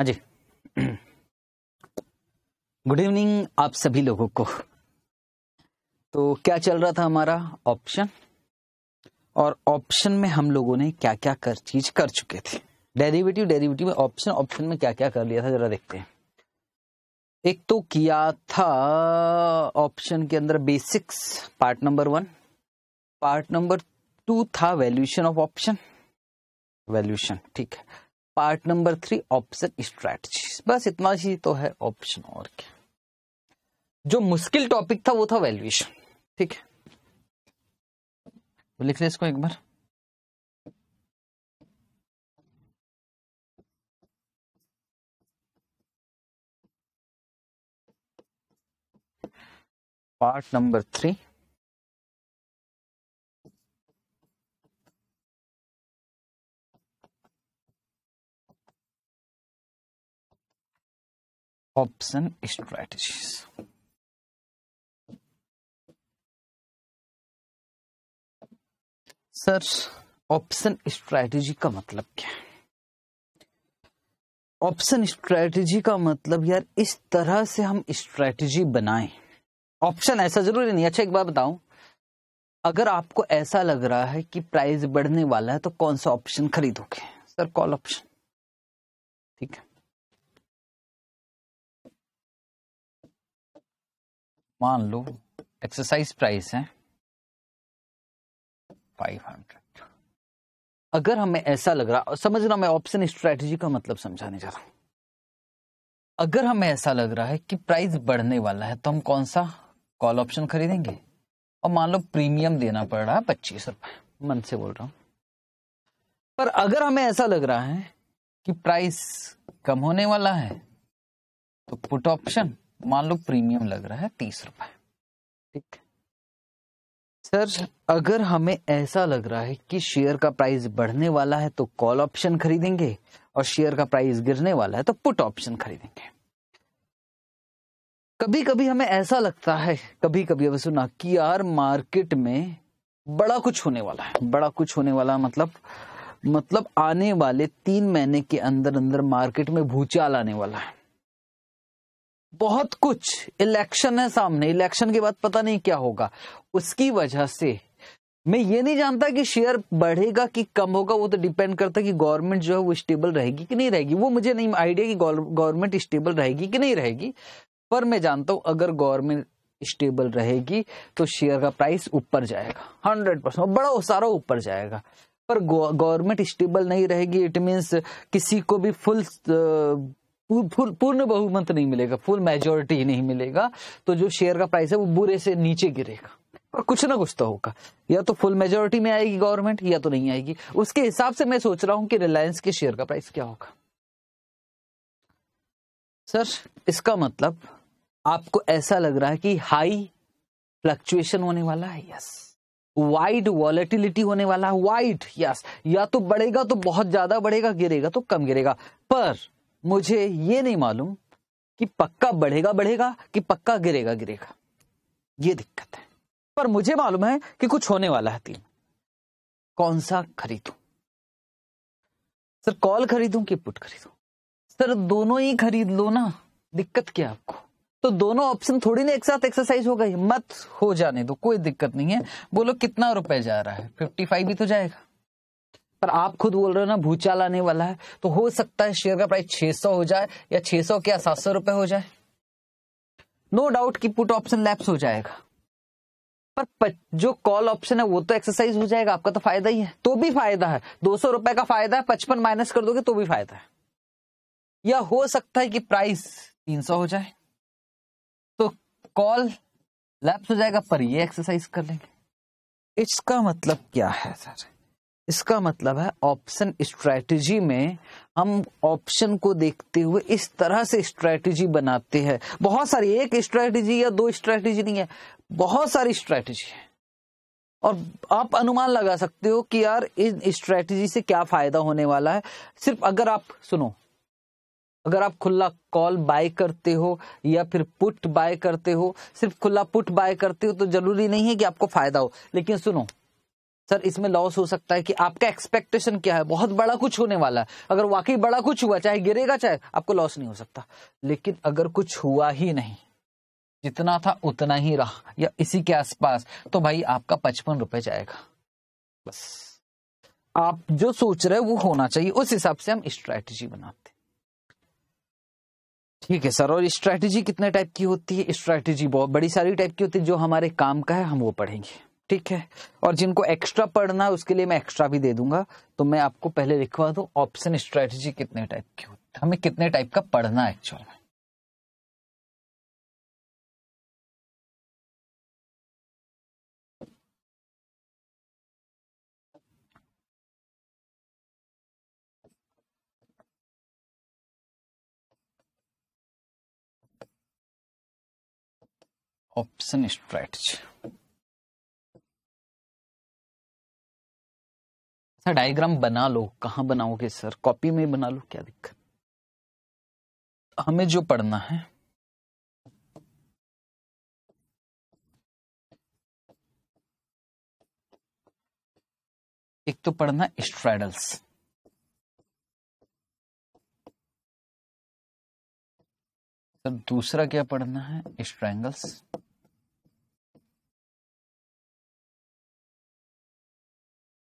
हाँ जी good evening आप सभी लोगों को तो क्या चल रहा था हमारा ऑप्शन और ऑप्शन में हम लोगों ने क्या क्या कर चीज कर चुके थे डेरिवेटिव डेरिवेटिव में ऑप्शन ऑप्शन में क्या क्या कर लिया था जरा देखते हैं एक तो किया था ऑप्शन के अंदर basics part number one part number two था वैल्यूशन ऑफ ऑप्शन वैल्यूशन ठीक है part number three option strategy बस इतना ही तो है ऑप्शन और क्या जो मुश्किल टॉपिक था वो था वैल्यूएशन ठीक है तो लिख ले इसको एक बार part number three option strategies sir option strategy का मतलब क्या है ऑप्शन स्ट्रैटेजी का मतलब यार इस तरह से हम स्ट्रैटेजी बनाएं ऑप्शन ऐसा जरूरी नहीं अच्छा एक बार बताऊं अगर आपको ऐसा लग रहा है कि प्राइस बढ़ने वाला है तो कौन सा ऑप्शन खरीदोगे सर कॉल ऑप्शन ठीक है मान लो एक्सरसाइज प्राइस है 500 अगर हमें ऐसा लग रहा समझ रहा मैं ऑप्शन स्ट्रेटजी का मतलब समझाने जा रहा हूं अगर हमें ऐसा लग रहा है कि प्राइस बढ़ने वाला है तो हम कौन सा कॉल ऑप्शन खरीदेंगे और मान लो प्रीमियम देना पड़ रहा है पच्चीस रुपए मन से बोल रहा हूं पर अगर हमें ऐसा लग रहा है कि प्राइस कम होने वाला है तो पुट ऑप्शन मान लो प्रीमियम लग रहा है तीस रुपए ठीक सर अगर हमें ऐसा लग रहा है कि शेयर का प्राइस बढ़ने वाला है तो कॉल ऑप्शन खरीदेंगे और शेयर का प्राइस गिरने वाला है तो पुट ऑप्शन खरीदेंगे कभी कभी हमें ऐसा लगता है कभी कभी हमें सुना कि यार मार्केट में बड़ा कुछ होने वाला है बड़ा कुछ होने वाला मतलब मतलब आने वाले तीन महीने के अंदर अंदर मार्केट में भूचाल आने वाला है बहुत कुछ इलेक्शन है सामने इलेक्शन के बाद पता नहीं क्या होगा उसकी वजह से मैं ये नहीं जानता कि शेयर बढ़ेगा कि कम होगा वो तो डिपेंड करता है कि गवर्नमेंट जो है वो स्टेबल रहेगी कि नहीं रहेगी वो मुझे नहीं आइडिया कि गवर्नमेंट स्टेबल रहेगी कि नहीं रहेगी पर मैं जानता हूं अगर गवर्नमेंट स्टेबल रहेगी तो शेयर का प्राइस ऊपर जाएगा हंड्रेड परसेंट बड़ा सारा ऊपर जाएगा पर गवर्नमेंट स्टेबल नहीं रहेगी इट मीन्स किसी को भी फुल फुल पूर्ण बहुमत नहीं मिलेगा फुल मेजोरिटी नहीं मिलेगा तो जो शेयर का प्राइस है वो बुरे से नीचे गिरेगा और कुछ ना कुछ तो होगा या तो फुल मेजोरिटी में आएगी गवर्नमेंट या तो नहीं आएगी उसके हिसाब से मैं सोच रहा हूं कि रिलायंस के शेयर का प्राइस क्या होगा सर इसका मतलब आपको ऐसा लग रहा है कि हाई फ्लक्चुएशन होने वाला है यस वाइड वॉलेटिलिटी होने वाला है वाइड यस या तो बढ़ेगा तो बहुत ज्यादा बढ़ेगा गिरेगा तो कम गिरेगा पर मुझे ये नहीं मालूम कि पक्का बढ़ेगा बढ़ेगा कि पक्का गिरेगा गिरेगा ये दिक्कत है पर मुझे मालूम है कि कुछ होने वाला है तीन कौन सा खरीदू सर कॉल खरीदू कि पुट खरीदू सर दोनों ही खरीद लो ना दिक्कत क्या आपको तो दोनों ऑप्शन थोड़ी ना एक साथ एक्सरसाइज हो गई मत हो जाने दो कोई दिक्कत नहीं है बोलो कितना रुपए जा रहा है फिफ्टी फाइव भी तो जाएगा पर आप खुद बोल रहे हो ना भूचाल आने वाला है तो हो सकता है शेयर का प्राइस 600 हो जाए या 600 क्या सात सौ रुपए हो जाए नो डाउट कि पुट ऑप्शन लैप्स हो जाएगा पर जो कॉल ऑप्शन है वो तो एक्सरसाइज हो जाएगा आपका तो फायदा ही है तो भी फायदा है दो सौ रुपए का फायदा है पचपन माइनस कर दोगे तो भी फायदा है या हो सकता है कि प्राइस तीन सौ हो जाए तो कॉल लैप्स हो जाएगा पर ये एक्सरसाइज कर लेंगे इसका मतलब क्या है सर इसका मतलब है ऑप्शन स्ट्रैटेजी में हम ऑप्शन को देखते हुए इस तरह से स्ट्रैटेजी बनाते हैं बहुत सारी एक स्ट्रैटेजी या दो स्ट्रैटेजी नहीं है बहुत सारी स्ट्रैटेजी है और आप अनुमान लगा सकते हो कि यार इस स्ट्रैटेजी से क्या फायदा होने वाला है सिर्फ अगर आप सुनो अगर आप खुला कॉल बाय करते हो या फिर पुट बाय करते हो सिर्फ खुला पुट बाय करते हो तो जरूरी नहीं है कि आपको फायदा हो लेकिन सुनो सर इसमें लॉस हो सकता है कि आपका एक्सपेक्टेशन क्या है बहुत बड़ा कुछ होने वाला है अगर वाकई बड़ा कुछ हुआ चाहे गिरेगा चाहे आपको लॉस नहीं हो सकता लेकिन अगर कुछ हुआ ही नहीं जितना था उतना ही रहा या इसी के आसपास तो भाई आपका पचपन रुपए जाएगा बस आप जो सोच रहे वो होना चाहिए उस हिसाब से हम स्ट्रैटेजी बनाते ठीक है सर और स्ट्रैटेजी कितने टाइप की होती है स्ट्रैटेजी बहुत बड़ी सारी टाइप की होती है जो हमारे काम का है हम वो पढ़ेंगे ठीक है और जिनको एक्स्ट्रा पढ़ना है उसके लिए मैं एक्स्ट्रा भी दे दूंगा तो मैं आपको पहले लिखवा दू ऑप्शन स्ट्रेटजी कितने टाइप की होती है हमें कितने टाइप का पढ़ना है एक्चुअल में ऑप्शन स्ट्रेटजी सर डायग्राम बना लो कहा बनाओगे सर कॉपी में बना लो क्या दिक्कत हमें जो पढ़ना है एक तो पढ़ना स्ट्रेडल्स सर दूसरा क्या पढ़ना है स्ट्रैंगल्स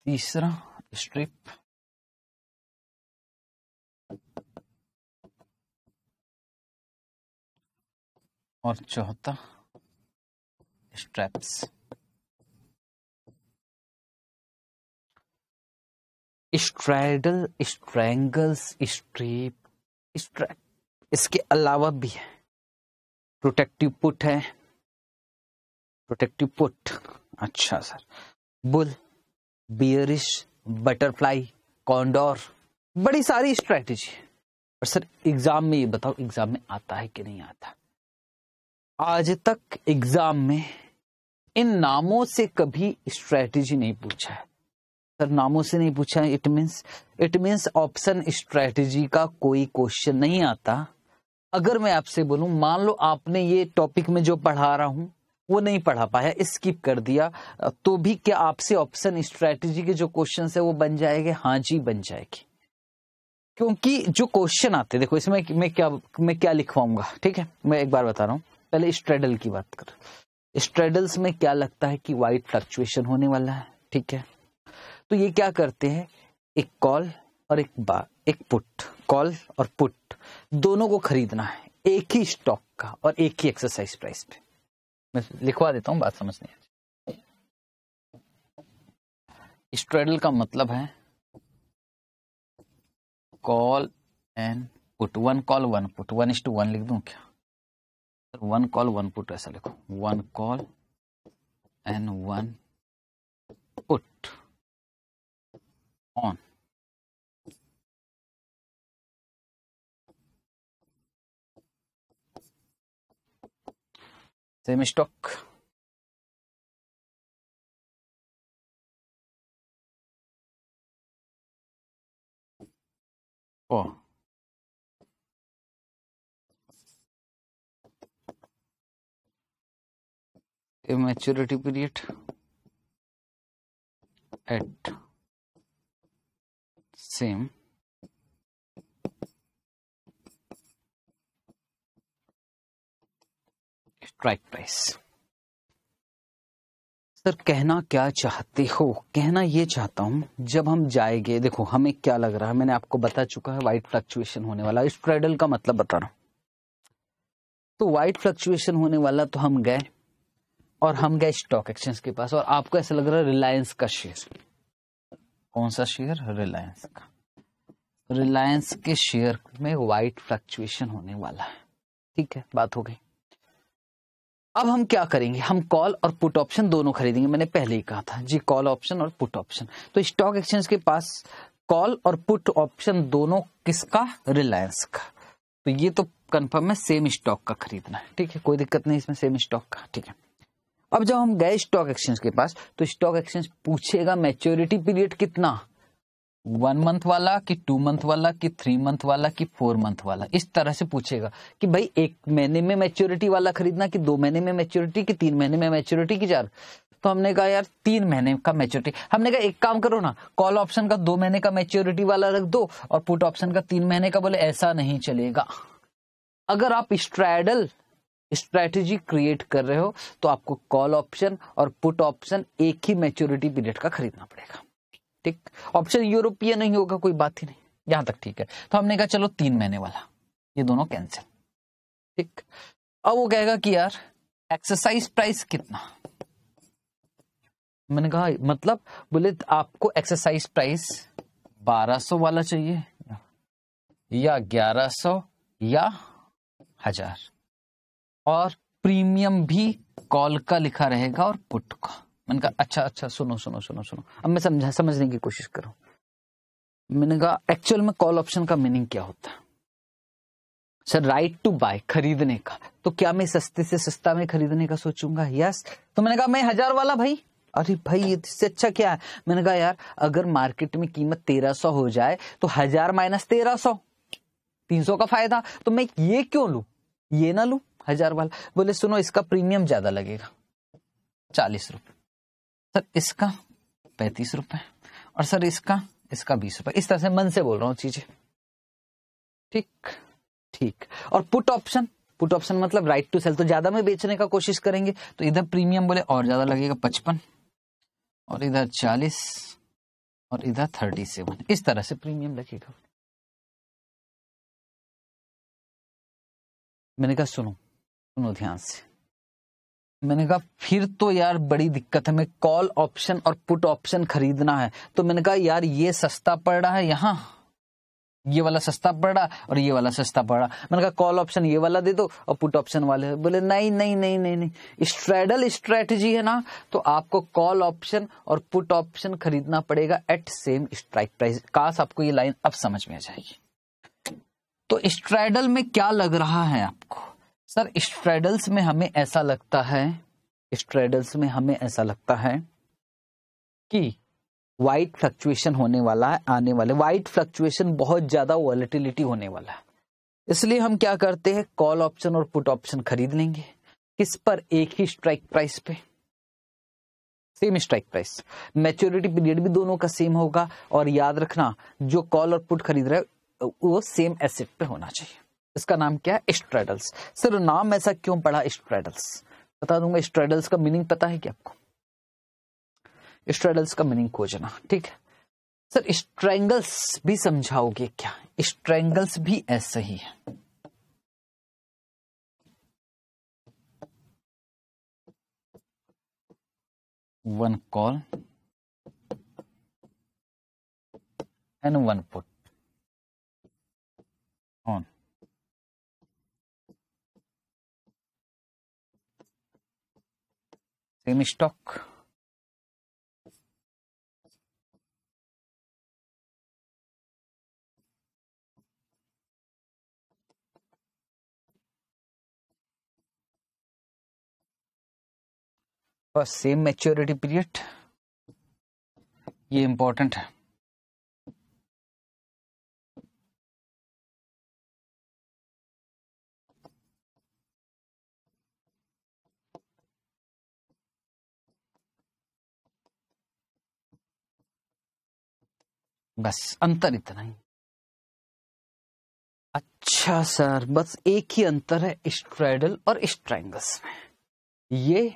तीसरा strip और चौथा straps straddle strangles strip strap इसके अलावा भी है प्रोटेक्टिव पुट है प्रोटेक्टिव पुट अच्छा sir bull bearish butterfly condor बड़ी सारी स्ट्रैटेजी और सर एग्जाम में ये बताओ एग्जाम में आता है कि नहीं आता आज तक एग्जाम में इन नामों से कभी स्ट्रैटेजी नहीं पूछा है सर नामों से नहीं पूछा it means it means option strategy का कोई क्वेश्चन नहीं आता अगर मैं आपसे बोलूं मान लो आपने ये टॉपिक में जो पढ़ा रहा हूं वो नहीं पढ़ा पाया स्किप कर दिया तो भी क्या आपसे ऑप्शन स्ट्रेटजी के जो क्वेश्चन है वो बन जाएंगे हाँ जी बन जाएगी क्योंकि जो क्वेश्चन आते देखो इसमें मैं क्या मैं क्या लिखवाऊंगा ठीक है मैं एक बार बता रहा हूं पहले स्ट्रेडल की बात कर स्ट्रेडल्स में क्या लगता है कि वाइट फ्लक्चुएशन होने वाला है ठीक है तो ये क्या करते हैं एक कॉल और एक बा एक पुट कॉल और पुट दोनों को खरीदना है एक ही स्टॉक का और एक ही एक्सरसाइज प्राइस पे मैं लिखवा देता हूँ बात समझ स्ट्रेडल का मतलब है call and put one call one put one is two one लिख दू क्या वन कॉल वन पुट ऐसा लिखो one call and one put on Same stock oh a maturity period at same strike price sir कहना क्या चाहते हो कहना ये चाहता हूँ जब हम जाएंगे देखो हमें क्या लग रहा है मैंने आपको बता चुका है वाइट फ्लक्चुएशन होने वाला स्प्रेडल का मतलब बता रहा हूँ तो वाइट फ्लक्चुएशन होने वाला तो हम गए और हम गए स्टॉक एक्सचेंज के पास और आपको ऐसा लग रहा है रिलायंस का शेयर कौन सा शेयर रिलायंस का रिलायंस के शेयर में वाइट फ्लक्चुएशन होने वाला है ठीक है बात हो गई अब हम क्या करेंगे हम कॉल और पुट ऑप्शन दोनों खरीदेंगे मैंने पहले ही कहा था जी कॉल ऑप्शन और पुट ऑप्शन तो स्टॉक एक्सचेंज के पास कॉल और पुट ऑप्शन दोनों किसका रिलायंस का तो ये तो कंफर्म है सेम स्टॉक का खरीदना है ठीक है कोई दिक्कत नहीं इसमें सेम स्टॉक का ठीक है अब जब हम गए स्टॉक एक्सचेंज के पास तो स्टॉक एक्सचेंज पूछेगा मैच्योरिटी पीरियड कितना वन मंथ वाला कि टू मंथ वाला कि थ्री मंथ वाला कि फोर मंथ वाला इस तरह से पूछेगा कि भाई एक महीने में मैच्योरिटी वाला खरीदना कि दो महीने में मैच्योरिटी कि तीन महीने में मैच्योरिटी की चार तो हमने कहा यार तीन महीने का मैच्योरिटी हमने कहा एक काम करो ना कॉल ऑप्शन का दो महीने का मैच्योरिटी वाला रख दो और पुट ऑप्शन का तीन महीने का बोले ऐसा नहीं चलेगा अगर आप स्ट्रैडल स्ट्रैटेजी क्रिएट कर रहे हो तो आपको कॉल ऑप्शन और पुट ऑप्शन एक ही मैच्योरिटी पीरियड का खरीदना पड़ेगा ठीक ऑप्शन यूरोपियन नहीं होगा कोई बात ही नहीं यहां तक ठीक है तो हमने कहा चलो तीन महीने वाला ये दोनों कैंसिल ठीक अब वो कहेगा कि यार एक्सरसाइज प्राइस कितना मैंने कहा मतलब बोले आपको एक्सरसाइज प्राइस 1200 वाला चाहिए या 1100 या हजार और प्रीमियम भी कॉल का लिखा रहेगा और पुट का मैंने कहा अच्छा अच्छा सुनो सुनो सुनो सुनो अब मैं समझा समझने की कोशिश करूं मैंने कहा एक्चुअल में कॉल ऑप्शन का मीनिंग क्या होता है सर राइट टू बाय खरीदने का तो क्या मैं सस्ते से सस्ता में खरीदने का सोचूंगा यस तो मैंने कहा मैं हजार वाला भाई अरे भाई इससे अच्छा क्या है मैंने कहा यार अगर मार्केट में कीमत तेरह सौ हो जाए तो हजार माइनस तेरह सौ तीन सौ का फायदा तो मैं ये क्यों लू ये ना लू हजार वाला बोले सुनो इसका प्रीमियम ज्यादा लगेगा चालीस रुपये सर इसका पैंतीस रुपए और सर इसका इसका बीस रुपए इस तरह से मन से बोल रहा हूं चीजें ठीक ठीक और पुट ऑप्शन पुट ऑप्शन मतलब राइट टू सेल तो ज्यादा में बेचने का कोशिश करेंगे तो इधर प्रीमियम बोले और ज्यादा लगेगा पचपन और इधर चालीस और इधर थर्टी सेवन इस तरह से प्रीमियम लगेगा मैंने कहा सुनो सुनो ध्यान से मैंने कहा फिर तो यार बड़ी दिक्कत है मैं कॉल ऑप्शन और पुट ऑप्शन खरीदना है तो मैंने कहा यार ये सस्ता पड़ रहा है यहाँ ये वाला सस्ता पड़ रहा और ये वाला सस्ता पड़ रहा मैंने कहा कॉल ऑप्शन ये वाला दे दो और पुट ऑप्शन वाले बोले नहीं नहीं नहीं नहीं नहीं स्ट्रेडल स्ट्रेटजी है ना तो आपको कॉल ऑप्शन और पुट ऑप्शन खरीदना पड़ेगा एट सेम स्ट्राइक प्राइस काश आपको ये लाइन अब समझ में आ जाएगी तो स्ट्रेडल में क्या लग रहा है आपको सर स्ट्रेडल्स में हमें ऐसा लगता है स्ट्रेडल्स में हमें ऐसा लगता है कि वाइट फ्लक्चुएशन होने वाला है आने वाले वाइट फ्लक्चुएशन बहुत ज्यादा वॉलिटिलिटी होने वाला है इसलिए हम क्या करते हैं कॉल ऑप्शन और पुट ऑप्शन खरीद लेंगे किस पर एक ही स्ट्राइक प्राइस पे same strike price maturity period भी दोनों का सेम होगा और याद रखना जो कॉल और पुट खरीद रहे वो सेम एसेट पे होना चाहिए इसका नाम क्या है स्ट्रेडल्स सर नाम ऐसा क्यों पड़ा स्ट्रेडल्स बता दूंगा स्ट्रेडल्स का मीनिंग पता है क्या आपको स्ट्रेडल्स का मीनिंग खोजना ठीक है सर स्ट्रेंगल्स भी समझाओगे क्या स्ट्रेंगल्स भी ऐसे ही है one call and one put on same stock same maturity period ये इंपॉर्टेंट है बस अंतर इतना ही अच्छा सर बस एक ही अंतर है स्ट्राइडल और स्ट्राइंगस में ये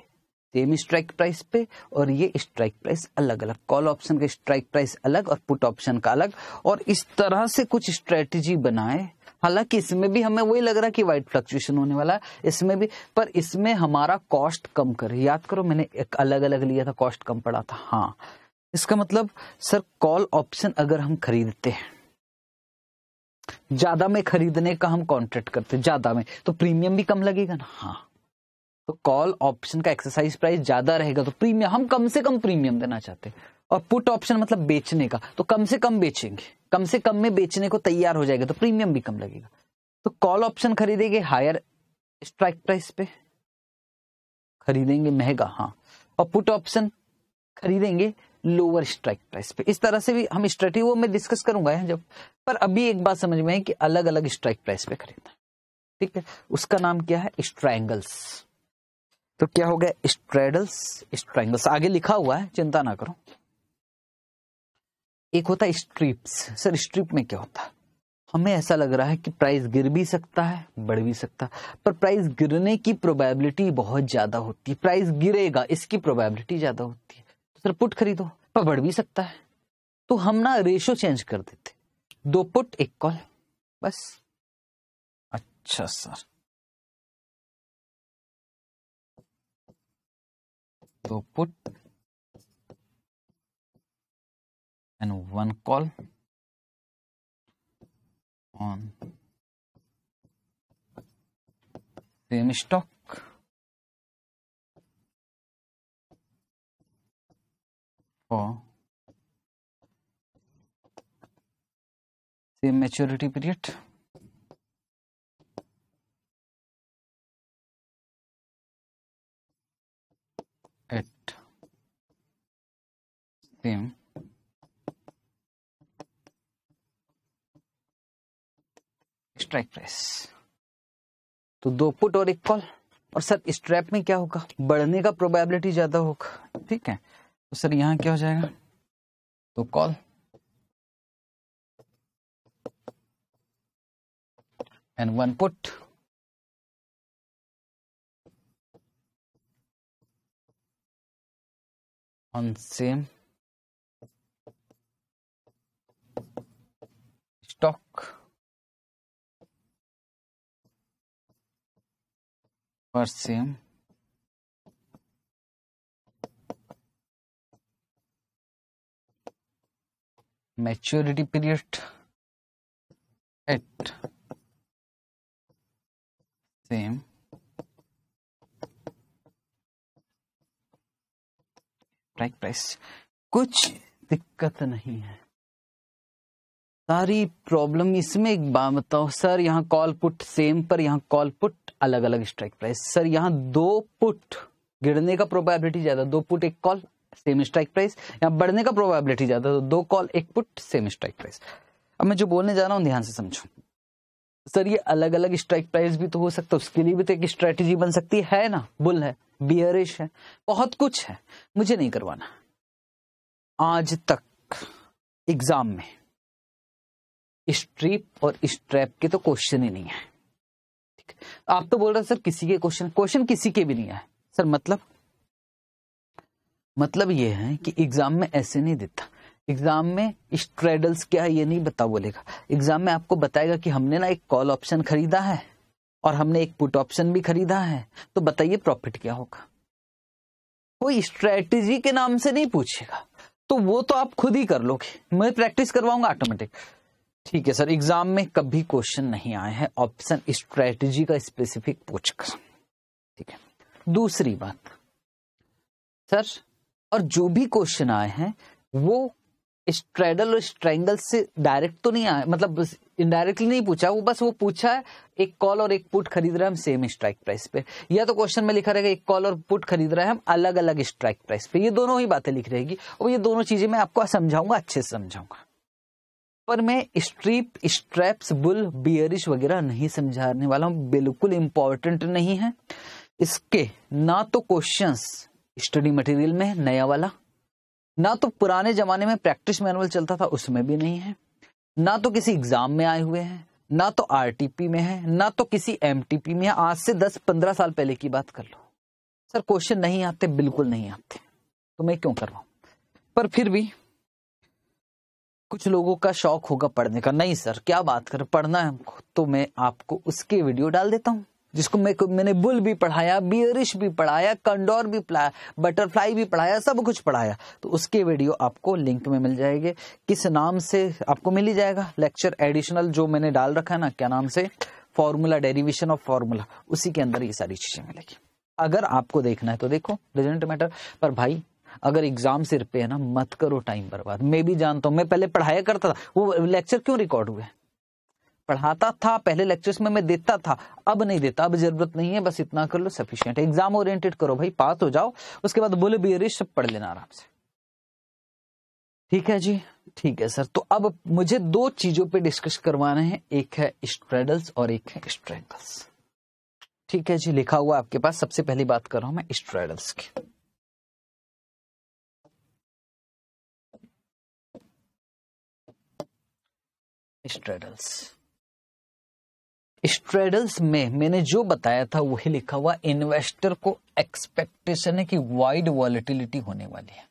सेम स्ट्राइक प्राइस पे और ये स्ट्राइक प्राइस अलग अलग कॉल ऑप्शन का स्ट्राइक प्राइस अलग और पुट ऑप्शन का अलग और इस तरह से कुछ स्ट्रेटजी बनाए हालांकि इसमें भी हमें वही लग रहा है कि वाइट फ्लक्चुएशन होने वाला है इसमें भी पर इसमें हमारा कॉस्ट कम करे याद करो मैंने एक अलग अलग लिया था कॉस्ट कम पड़ा था हाँ इसका मतलब सर कॉल ऑप्शन अगर हम खरीदते हैं ज्यादा में खरीदने का हम कॉन्ट्रैक्ट करते हैं ज्यादा में तो प्रीमियम भी कम लगेगा ना हाँ तो कॉल ऑप्शन का एक्सरसाइज प्राइस ज्यादा रहेगा तो प्रीमियम हम कम से कम प्रीमियम देना चाहते हैं और पुट ऑप्शन मतलब बेचने का तो कम से कम बेचेंगे कम से कम में बेचने को तैयार हो जाएगा तो प्रीमियम भी कम लगेगा तो कॉल ऑप्शन खरीदेंगे हायर स्ट्राइक प्राइस पे खरीदेंगे महंगा हाँ और पुट ऑप्शन खरीदेंगे लोअर स्ट्राइक प्राइस पे इस तरह से भी हम स्ट्रेटी वो मैं डिस्कस करूंगा जब पर अभी एक बात समझ में है कि अलग अलग स्ट्राइक प्राइस पे खरीदना है ठीक है उसका नाम क्या है स्ट्रैंगल्स तो क्या हो गया स्ट्रेडल्स स्ट्रैंगल्स आगे लिखा हुआ है चिंता ना करो एक होता है स्ट्रिप्स सर स्ट्रिप में क्या होता है हमें ऐसा लग रहा है कि प्राइस गिर भी सकता है बढ़ भी सकता है पर प्राइस गिरने की प्रोबेबिलिटी बहुत ज़्यादा होती है प्राइस गिरेगा इसकी प्रोबेबिलिटी ज़्यादा होती है पुट खरीदो पर बढ़ भी सकता है तो हम ना रेशो चेंज कर देते दो पुट एक कॉल बस अच्छा सर दो put and one call on same stock for the maturity period at same strike price तो दो पुट और एक कॉल और सर स्ट्रैप में क्या होगा बढ़ने का प्रोबेबिलिटी ज्यादा होगा ठीक है तो सर यहाँ क्या हो जाएगा तो call and one put on same stock पर same maturity period at same strike price कुछ दिक्कत नहीं है सारी प्रॉब्लम इसमें एक बात बताओ सर यहां कॉल पुट सेम पर यहां कॉल पुट अलग अलग स्ट्राइक प्राइस सर यहां दो पुट गिरने का प्रोबेबिलिटी ज्यादा दो पुट एक कॉल सेम स्ट्राइक प्राइस या बढ़ने का प्रोबेबिलिटी ज्यादा तो दो कॉल एक पुट सेम स्ट्राइक प्राइस अब मैं जो बोलने जा रहा हूँ ध्यान से समझो सर ये अलग अलग स्ट्राइक प्राइस भी तो हो सकता है उसके लिए भी तो एक स्ट्रेटेजी बन सकती है ना बुल है बियरिश है बहुत कुछ है मुझे नहीं करवाना आज तक एग्जाम में स्ट्रीप और स्ट्रैप के तो क्वेश्चन ही नहीं है आप तो बोल रहे सर किसी के क्वेश्चन क्वेश्चन किसी के भी नहीं है सर मतलब मतलब ये है कि एग्जाम में ऐसे नहीं देता एग्जाम में स्ट्रेडल्स क्या है ये नहीं बता बोलेगा एग्जाम में आपको बताएगा कि हमने ना एक कॉल ऑप्शन खरीदा है और हमने एक पुट ऑप्शन भी खरीदा है तो बताइए प्रॉफिट क्या होगा कोई स्ट्रेटेजी के नाम से नहीं पूछेगा तो वो तो आप खुद ही कर लोगे मैं प्रैक्टिस करवाऊंगा ऑटोमेटिक ठीक है सर एग्जाम में कभी क्वेश्चन नहीं आए हैं ऑप्शन स्ट्रेटेजी का स्पेसिफिक पूछकर ठीक है दूसरी बात सर और जो भी क्वेश्चन आए हैं वो स्ट्रेडल और स्ट्रैंगल से डायरेक्ट तो नहीं आया मतलब इनडायरेक्टली नहीं पूछा वो बस वो पूछा है एक कॉल और एक पुट खरीद रहे हैं हम सेम स्ट्राइक प्राइस पे या तो क्वेश्चन में लिखा रहेगा एक कॉल और पुट खरीद रहे हैं हम अलग अलग स्ट्राइक प्राइस पे ये दोनों ही बातें लिख रहेगी और ये दोनों चीजें मैं आपको समझाऊंगा अच्छे से समझाऊंगा पर मैं स्ट्रीप स्ट्रेप्स बुल बियरिश वगैरह नहीं समझाने वाला हूं बिल्कुल इंपॉर्टेंट नहीं है इसके ना तो क्वेश्चंस स्टडी मटेरियल में नया वाला ना तो पुराने जमाने में प्रैक्टिस मैनुअल चलता था उसमें भी नहीं है ना तो किसी एग्जाम में आए हुए हैं ना तो आरटीपी में है ना तो किसी एमटीपी में है आज से 10-15 साल पहले की बात कर लो सर क्वेश्चन नहीं आते बिल्कुल नहीं आते तो मैं क्यों कर रहा पर फिर भी कुछ लोगों का शौक होगा पढ़ने का नहीं सर क्या बात कर पढ़ना है हमको तो मैं आपको उसके वीडियो डाल देता हूं जिसको मैं मैंने बुल भी पढ़ाया बियरिश भी पढ़ाया कंडोर भी पढ़ाया बटरफ्लाई भी पढ़ाया सब कुछ पढ़ाया तो उसके वीडियो आपको लिंक में मिल जाएंगे किस नाम से आपको मिल ही जाएगा लेक्चर एडिशनल जो मैंने डाल रखा है ना क्या नाम से फॉर्मूला डेरिवेशन ऑफ फॉर्मूला उसी के अंदर ये सारी चीजें मिलेगी अगर आपको देखना है तो देखो डजेंट मैटर पर भाई अगर एग्जाम सिर पे है ना मत करो टाइम बर्बाद मैं भी जानता हूं मैं पहले पढ़ाया करता था वो लेक्चर क्यों रिकॉर्ड हुए पढ़ाता था पहले लेक्चर्स में मैं देता था अब नहीं देता अब जरूरत नहीं है बस इतना कर लो सफिशियंट एग्जाम ओरिएंटेड करो भाई पास हो जाओ उसके बाद बुल बियरिश सब पढ़ लेना आराम से ठीक है जी ठीक है सर तो अब मुझे दो चीजों पे डिस्कस करवाना है एक है स्ट्रेडल्स और एक है स्ट्रेंगल्स ठीक है जी लिखा हुआ आपके पास सबसे पहली बात कर रहा हूं मैं स्ट्रेडल्स की स्ट्रेडल्स स्ट्रेडल्स में मैंने जो बताया था वही लिखा हुआ इन्वेस्टर को एक्सपेक्टेशन है कि वाइड वॉलिटिलिटी होने वाली है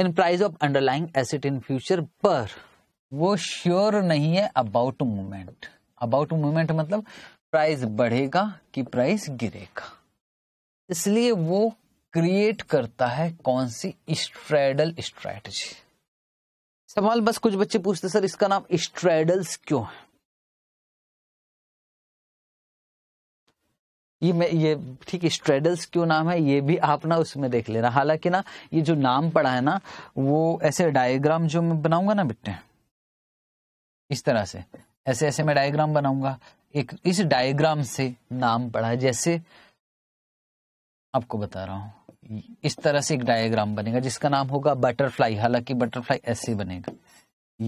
in price of underlying asset in future पर वो श्योर नहीं है अबाउट मूवमेंट अबाउट मूवमेंट मतलब प्राइस बढ़ेगा कि प्राइस गिरेगा इसलिए वो क्रिएट करता है कौन सी स्ट्रेडल स्ट्रेटजी सवाल बस कुछ बच्चे पूछते सर इसका नाम स्ट्रेडल्स क्यों है ये मैं ये ठीक है स्ट्रेडल्स क्यों नाम है ये भी आप ना उसमें देख लेना हालांकि ना ये जो नाम पड़ा है ना वो ऐसे डायग्राम जो मैं बनाऊंगा ना बिट्टे इस तरह से ऐसे ऐसे मैं डायग्राम बनाऊंगा एक इस डायग्राम से नाम पड़ा है जैसे आपको बता रहा हूं इस तरह से एक डायग्राम बनेगा जिसका नाम होगा बटरफ्लाई हालांकि बटरफ्लाई ऐसे बनेगा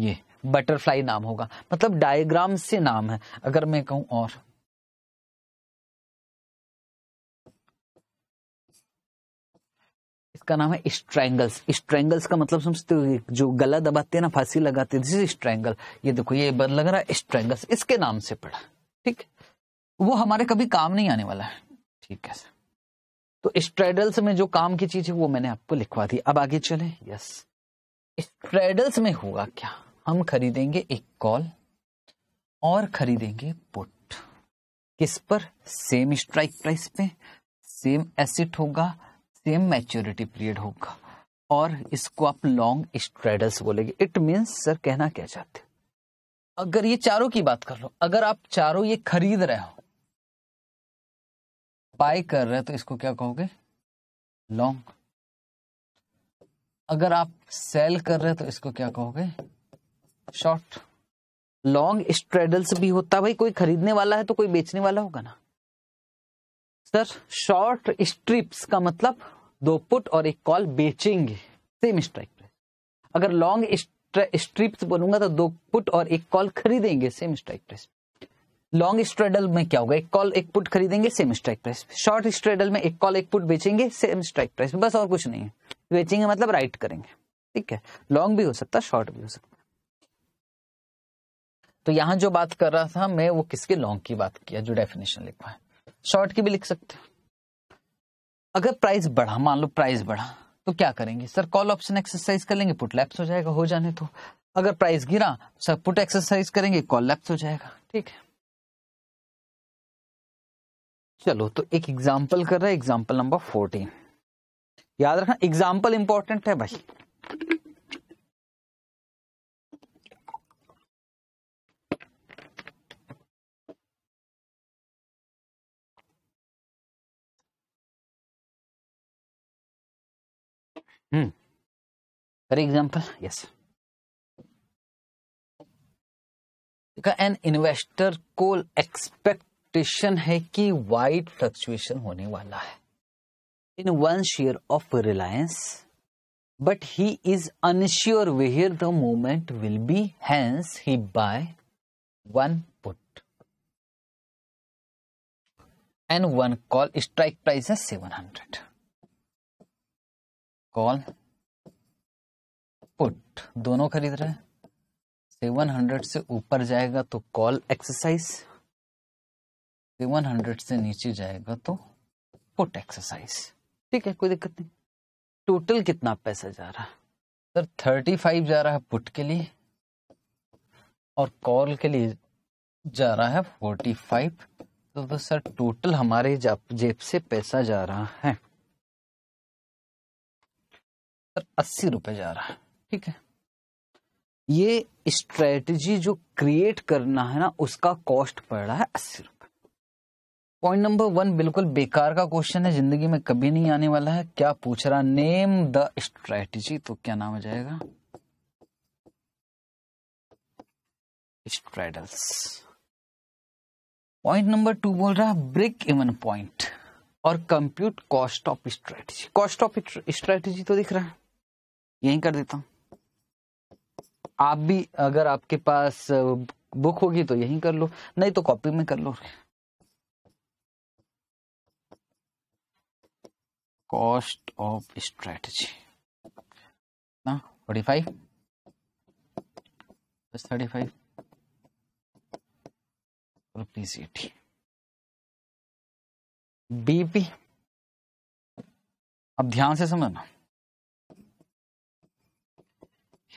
ये बटरफ्लाई नाम होगा मतलब डायग्राम से नाम है अगर मैं कहूं और का नाम है स्ट्रैंगल्स स्ट्रैंगल्स का मतलब समझते हो जो गला दबाते हैं ना फांसी लगाते हैं दिस स्ट्रैंगल ये देखो ये बद लग रहा है स्ट्रैंगल्स इसके नाम से पड़ा ठीक वो हमारे कभी काम नहीं आने वाला है ठीक है तो स्ट्रेडल्स में जो काम की चीज है वो मैंने आपको लिखवा दी अब आगे चले यस स्ट्रेडल्स में हुआ क्या हम खरीदेंगे एक कॉल और खरीदेंगे पुट किस पर सेम स्ट्राइक प्राइस पे सेम एसिट होगा सेम मैच्योरिटी पीरियड होगा और इसको आप लॉन्ग स्ट्रेडल्स बोलेंगे इट मीन्स सर कहना क्या चाहते हो अगर ये चारों की बात कर लो अगर आप चारों ये खरीद रहे हो बाय कर रहे हो तो इसको क्या कहोगे लॉन्ग अगर आप सेल कर रहे हो तो इसको क्या कहोगे शॉर्ट लॉन्ग स्ट्रेडल्स भी होता भाई कोई खरीदने वाला है तो कोई बेचने वाला होगा ना सर शॉर्ट स्ट्रिप्स का मतलब दो पुट और एक कॉल बेचेंगे सेम स्ट्राइक प्राइस अगर लॉन्ग स्ट्रिप बोलूंगा तो दो पुट और एक कॉल खरीदेंगे same strike price long straddle में क्या होगा एक कॉल एक पुट खरीदेंगे same strike price short straddle में एक कॉल एक पुट बेचेंगे सेम स्ट्राइक प्राइस बस और कुछ नहीं है बेचेंगे मतलब राइट करेंगे ठीक है लॉन्ग भी हो सकता है शॉर्ट भी हो सकता तो यहां जो बात कर रहा था मैं वो किसके लॉन्ग की बात किया जो डेफिनेशन लिखवा है शॉर्ट की भी लिख सकते हैं अगर प्राइस बढ़ा मान लो प्राइस बढ़ा तो क्या करेंगे सर कॉल ऑप्शन एक्सरसाइज कर लेंगे पुट लैप्स हो जाएगा हो जाने तो अगर प्राइस गिरा सर पुट एक्सरसाइज करेंगे कॉल लैप्स हो जाएगा ठीक है चलो तो एक एग्जाम्पल कर रहे है एग्जाम्पल नंबर फोर्टीन याद रखना एग्जाम्पल इंपॉर्टेंट है भाई Hmm. For example, yes. देखा एन इन्वेस्टर को एक्सपेक्टेशन है कि वाइड फ्लक्चुएशन होने वाला है in one share of Reliance but he is unsure where the movement will be hence he buy one put and one call strike price है seven hundred call put दोनों खरीद रहे हैं सेवन हंड्रेड से ऊपर जाएगा तो कॉल एक्सरसाइज सेवन हंड्रेड से नीचे जाएगा तो पुट एक्सरसाइज ठीक है कोई दिक्कत नहीं टोटल कितना पैसा जा रहा है सर थर्टी फाइव जा रहा है पुट के लिए और कॉल के लिए जा रहा है फोर्टी फाइव तो, तो सर टोटल हमारे जेब से पैसा जा रहा है सत्तर अस्सी रुपए जा रहा है ठीक है ये स्ट्रेटजी जो क्रिएट करना है ना उसका कॉस्ट पड़ रहा है अस्सी रुपए पॉइंट नंबर वन बिल्कुल बेकार का क्वेश्चन है जिंदगी में कभी नहीं आने वाला है क्या पूछ रहा नेम द स्ट्रेटजी तो क्या नाम हो जाएगा स्ट्रेडल्स पॉइंट नंबर टू बोल रहा है ब्रेक इवन पॉइंट और compute cost of strategy cost of strategy तो दिख रहा है यहीं कर देता हूँ आप भी अगर आपके पास बुक होगी तो यहीं कर लो नहीं तो कॉपी में कर लो कॉस्ट ऑफ स्ट्रेटजी ना forty five plus thirty five rupees eighty BP अब ध्यान से समझना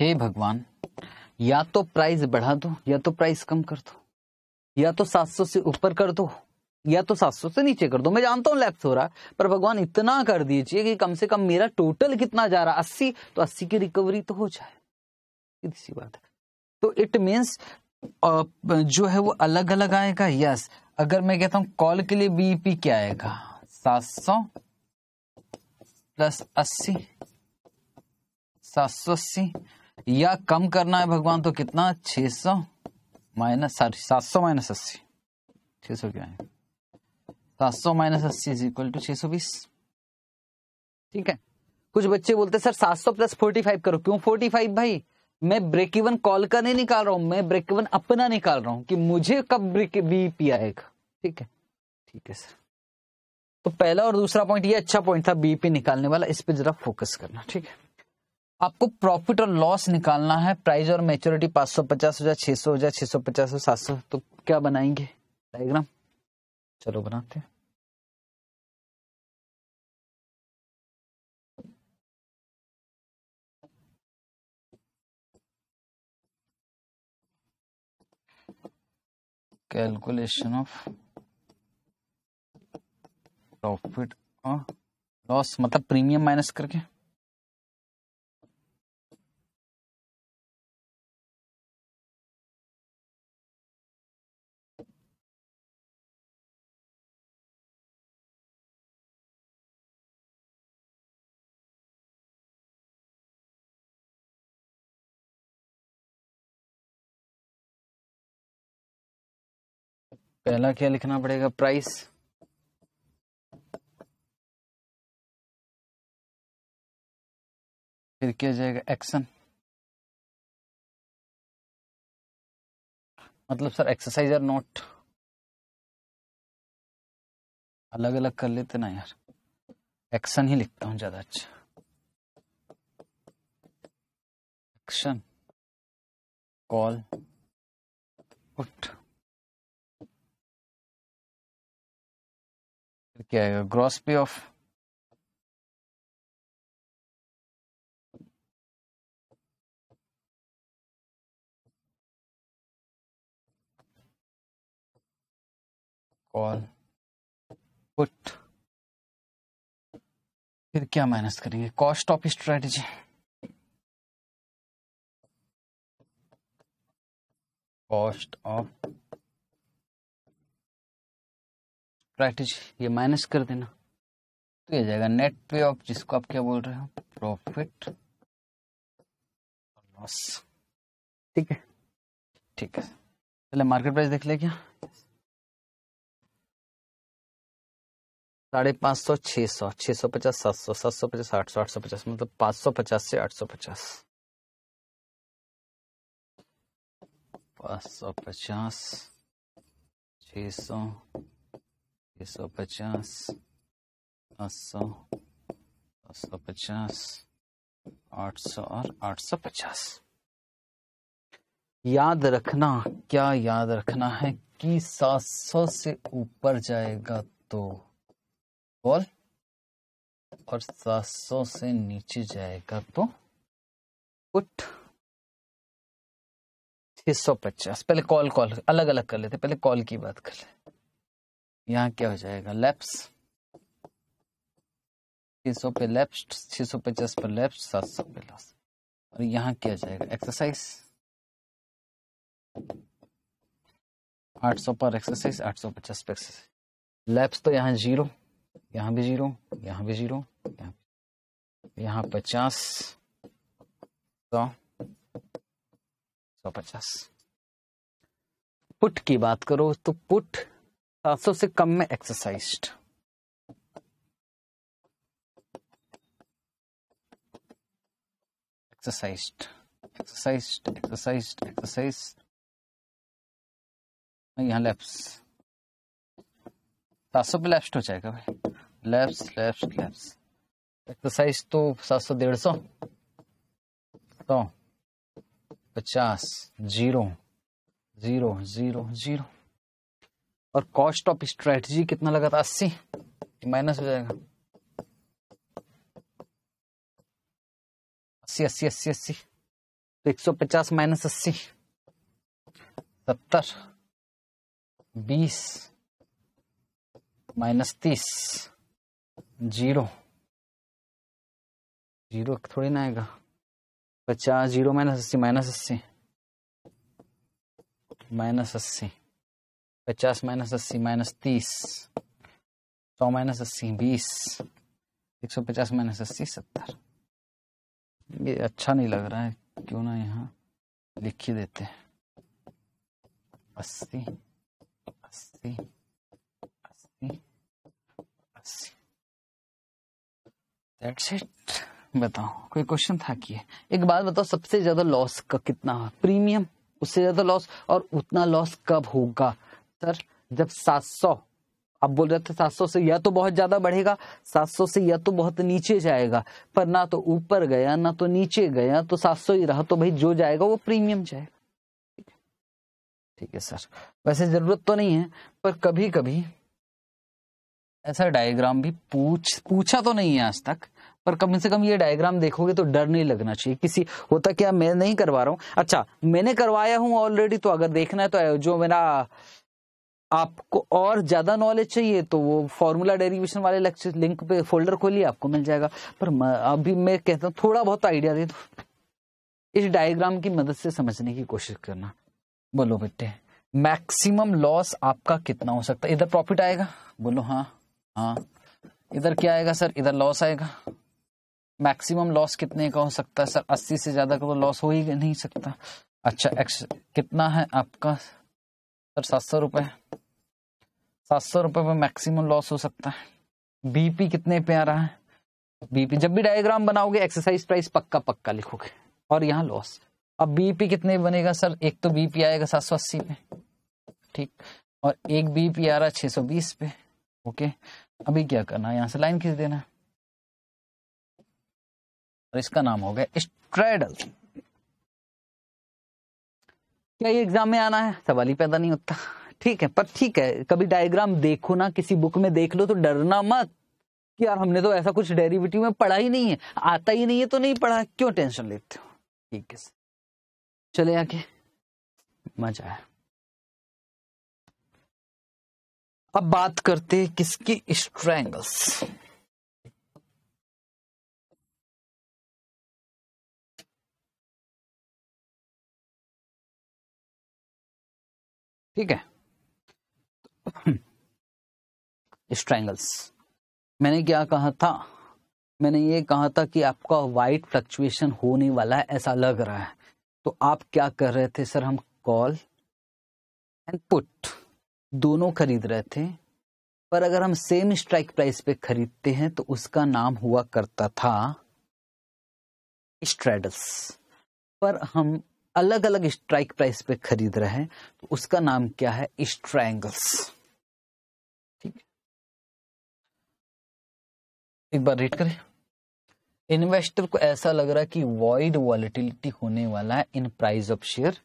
हे भगवान या तो प्राइस बढ़ा दो या तो प्राइस कम कर दो या तो 700 से ऊपर कर दो या तो 700 से नीचे कर दो मैं जानता हूं लैप्स हो रहा है पर भगवान इतना कर दीजिए कि कम से कम मेरा टोटल कितना जा रहा है अस्सी तो अस्सी की रिकवरी तो हो जाए इसी बात है तो इट मीन्स जो है वो अलग अलग आएगा यस अगर मैं कहता हूँ कॉल के लिए बीपी e क्या आएगा सौ प्लस अस्सी सात सौ अस्सी या कम करना है भगवान तो कितना छह सौ माइनस सॉरी सात सौ माइनस अस्सी छह सौ क्या है सात सौ माइनस अस्सी इज इक्वल टू छह सौ बीस ठीक है कुछ बच्चे बोलते सर सात सौ प्लस फोर्टी फाइव करो क्यों फोर्टी फाइव भाई मैं ब्रेक इवन कॉल का नहीं निकाल रहा हूं मैं ब्रेक इवन अपना निकाल रहा हूं कि मुझे कब ब्रेक बीपी आएगा ठीक है ठीक है सर तो पहला और दूसरा पॉइंट ये अच्छा पॉइंट था बीपी निकालने वाला इस पर जरा फोकस करना ठीक है आपको प्रॉफिट और लॉस निकालना है प्राइस और मेच्योरिटी पांच सौ पचास हो जाए छह सौ हो जाए सौ पचास हो सात सौ तो क्या बनाएंगे डायग्राम चलो बनाते हैं कैलकुलेशन ऑफ प्रॉफिट लॉस मतलब प्रीमियम माइनस करके पहला क्या लिखना पड़ेगा प्राइस फिर क्या जाएगा एक्शन मतलब सर एक्सरसाइज आर नॉट अलग अलग कर लेते ना यार एक्शन ही लिखता हूं ज्यादा अच्छा एक्शन कॉल उठ क्या आएगा gross payoff call put फिर क्या माइनस करेंगे cost of strategy cost of practice ये माइनस कर देना तो ये जाएगा नेट पे ऑफ जिसको आप क्या बोल रहे हो प्रॉफिट लॉस ठीक है ठीक है पहले मार्केट प्राइस देख ले क्या साढ़े पांच सौ छह सौ छह सौ पचास सात सौ सात सौ पचास आठ सौ आठ सौ पचास मतलब पांच सौ पचास से आठ सौ पचास पांच सौ पचास छह सौ सौ पचास पाँच सौ पाँच सौ पचास आठ सौ और आठ सौ पचास याद रखना क्या याद रखना है कि सात सौ से ऊपर जाएगा तो और सात सौ से नीचे जाएगा तो उठ छह सौ पचास पहले कॉल कॉल अलग अलग कर लेते पहले कॉल की बात कर लेते यहाँ क्या हो जाएगा लेप्स छह सौ पे लेफ्ट छह सौ पचास पर लेफ्ट सात सौ पे लॉस और यहाँ क्या जाएगा एक्सरसाइज आठ सौ पर एक्सरसाइज आठ सौ पचास पे एक्सरसाइज लेप्स तो यहाँ जीरो यहाँ भी जीरो यहाँ भी जीरो यहाँ यहाँ पचास सौ सौ पचास पुट की बात करो तो पुट सात सौ से कम में exercise exercise exercise exercise exercise यहाँ लेफ्ट सात सौ पे लेफ्ट हो जाएगा भाई लेफ्ट लेफ्ट लेफ्ट एक्सरसाइज तो सात सौ डेढ़ सौ सौ पचास जीरो जीरो जीरो जीरो और कॉस्ट ऑफ स्ट्रेटजी कितना लगा था अस्सी माइनस हो जाएगा अस्सी अस्सी अस्सी अस्सी तो एक सौ पचास माइनस अस्सी सत्तर बीस माइनस तीस जीरो जीरो थोड़ी ना आएगा पचास जीरो माइनस अस्सी माइनस अस्सी माइनस अस्सी पचास माइनस अस्सी माइनस तीस सौ माइनस अस्सी बीस एक सौ पचास माइनस अस्सी सत्तर ये अच्छा नहीं लग रहा है क्यों ना यहाँ लिख ही देते हैं अस्सी अस्सी अस्सी अस्सी दैट्स इट बताओ कोई क्वेश्चन था कि है? एक बात बताओ सबसे ज्यादा लॉस का कितना प्रीमियम उससे ज्यादा लॉस और उतना लॉस कब होगा सर जब 700 आप बोल रहे थे 700 से यह तो बहुत ज्यादा बढ़ेगा 700 से यह तो बहुत नीचे जाएगा पर ना तो ऊपर गया ना तो नीचे गया तो 700 ही रहा तो भाई जो जाएगा वो प्रीमियम जाएगा ठीक है सर वैसे जरूरत तो नहीं है पर कभी कभी ऐसा डायग्राम भी पूछ पूछा तो नहीं है आज तक पर कम से कम ये डायग्राम देखोगे तो डर नहीं लगना चाहिए किसी होता क्या मैं नहीं करवा रहा हूँ अच्छा मैंने करवाया हूं ऑलरेडी तो अगर देखना है तो जो मेरा आपको और ज़्यादा नॉलेज चाहिए तो वो फॉर्मूला डेरिवेशन वाले लेक्चर लिंक पे फोल्डर खोलिए आपको मिल जाएगा पर अभी मैं कहता हूँ थोड़ा बहुत आइडिया दे दो इस डायग्राम की मदद से समझने की कोशिश करना बोलो बेटे मैक्सिमम लॉस आपका कितना हो सकता है इधर प्रॉफिट आएगा बोलो हाँ हाँ इधर क्या आएगा सर इधर लॉस आएगा मैक्सिमम लॉस कितने का हो सकता है सर अस्सी से ज़्यादा का तो लॉस हो ही नहीं सकता अच्छा एक्स कितना है आपका सर सात सौ रुपये सात सौ रुपए पर मैक्सिमम लॉस हो सकता है बीपी कितने पे आ रहा है बीपी जब भी डायग्राम बनाओगे एक्सरसाइज प्राइस पक्का पक्का लिखोगे और यहाँ लॉस अब बीपी कितने बनेगा सर एक तो बीपी आएगा सात सौ अस्सी पे ठीक और एक बीपी आ रहा है छह सौ बीस पे ओके अभी क्या करना है यहाँ से लाइन खींच देना और इसका नाम हो गया स्ट्रेडल क्या ये एग्जाम में आना है सवाल ही पैदा नहीं होता ठीक है पर ठीक है कभी डायग्राम देखो ना किसी बुक में देख लो तो डरना मत कि यार हमने तो ऐसा कुछ डेरिवेटिव में पढ़ा ही नहीं है आता ही नहीं है तो नहीं पढ़ा क्यों टेंशन लेते हो ठीक है चले आके मजा है अब बात करते किसकी स्ट्रैंगल्स ठीक है स्ट्रैंगल्स मैंने क्या कहा था मैंने ये कहा था कि आपका वाइट फ्लक्चुएशन होने वाला है ऐसा लग रहा है तो आप क्या कर रहे थे सर हम कॉल एंड पुट दोनों खरीद रहे थे पर अगर हम सेम स्ट्राइक प्राइस पे खरीदते हैं तो उसका नाम हुआ करता था स्ट्रेडल्स पर हम अलग अलग स्ट्राइक प्राइस पे खरीद रहे हैं तो उसका नाम क्या है स्ट्रैंगल्स एक बार रीड करें इन्वेस्टर को ऐसा लग रहा है कि वॉइड वॉलिटिलिटी होने वाला है in price of share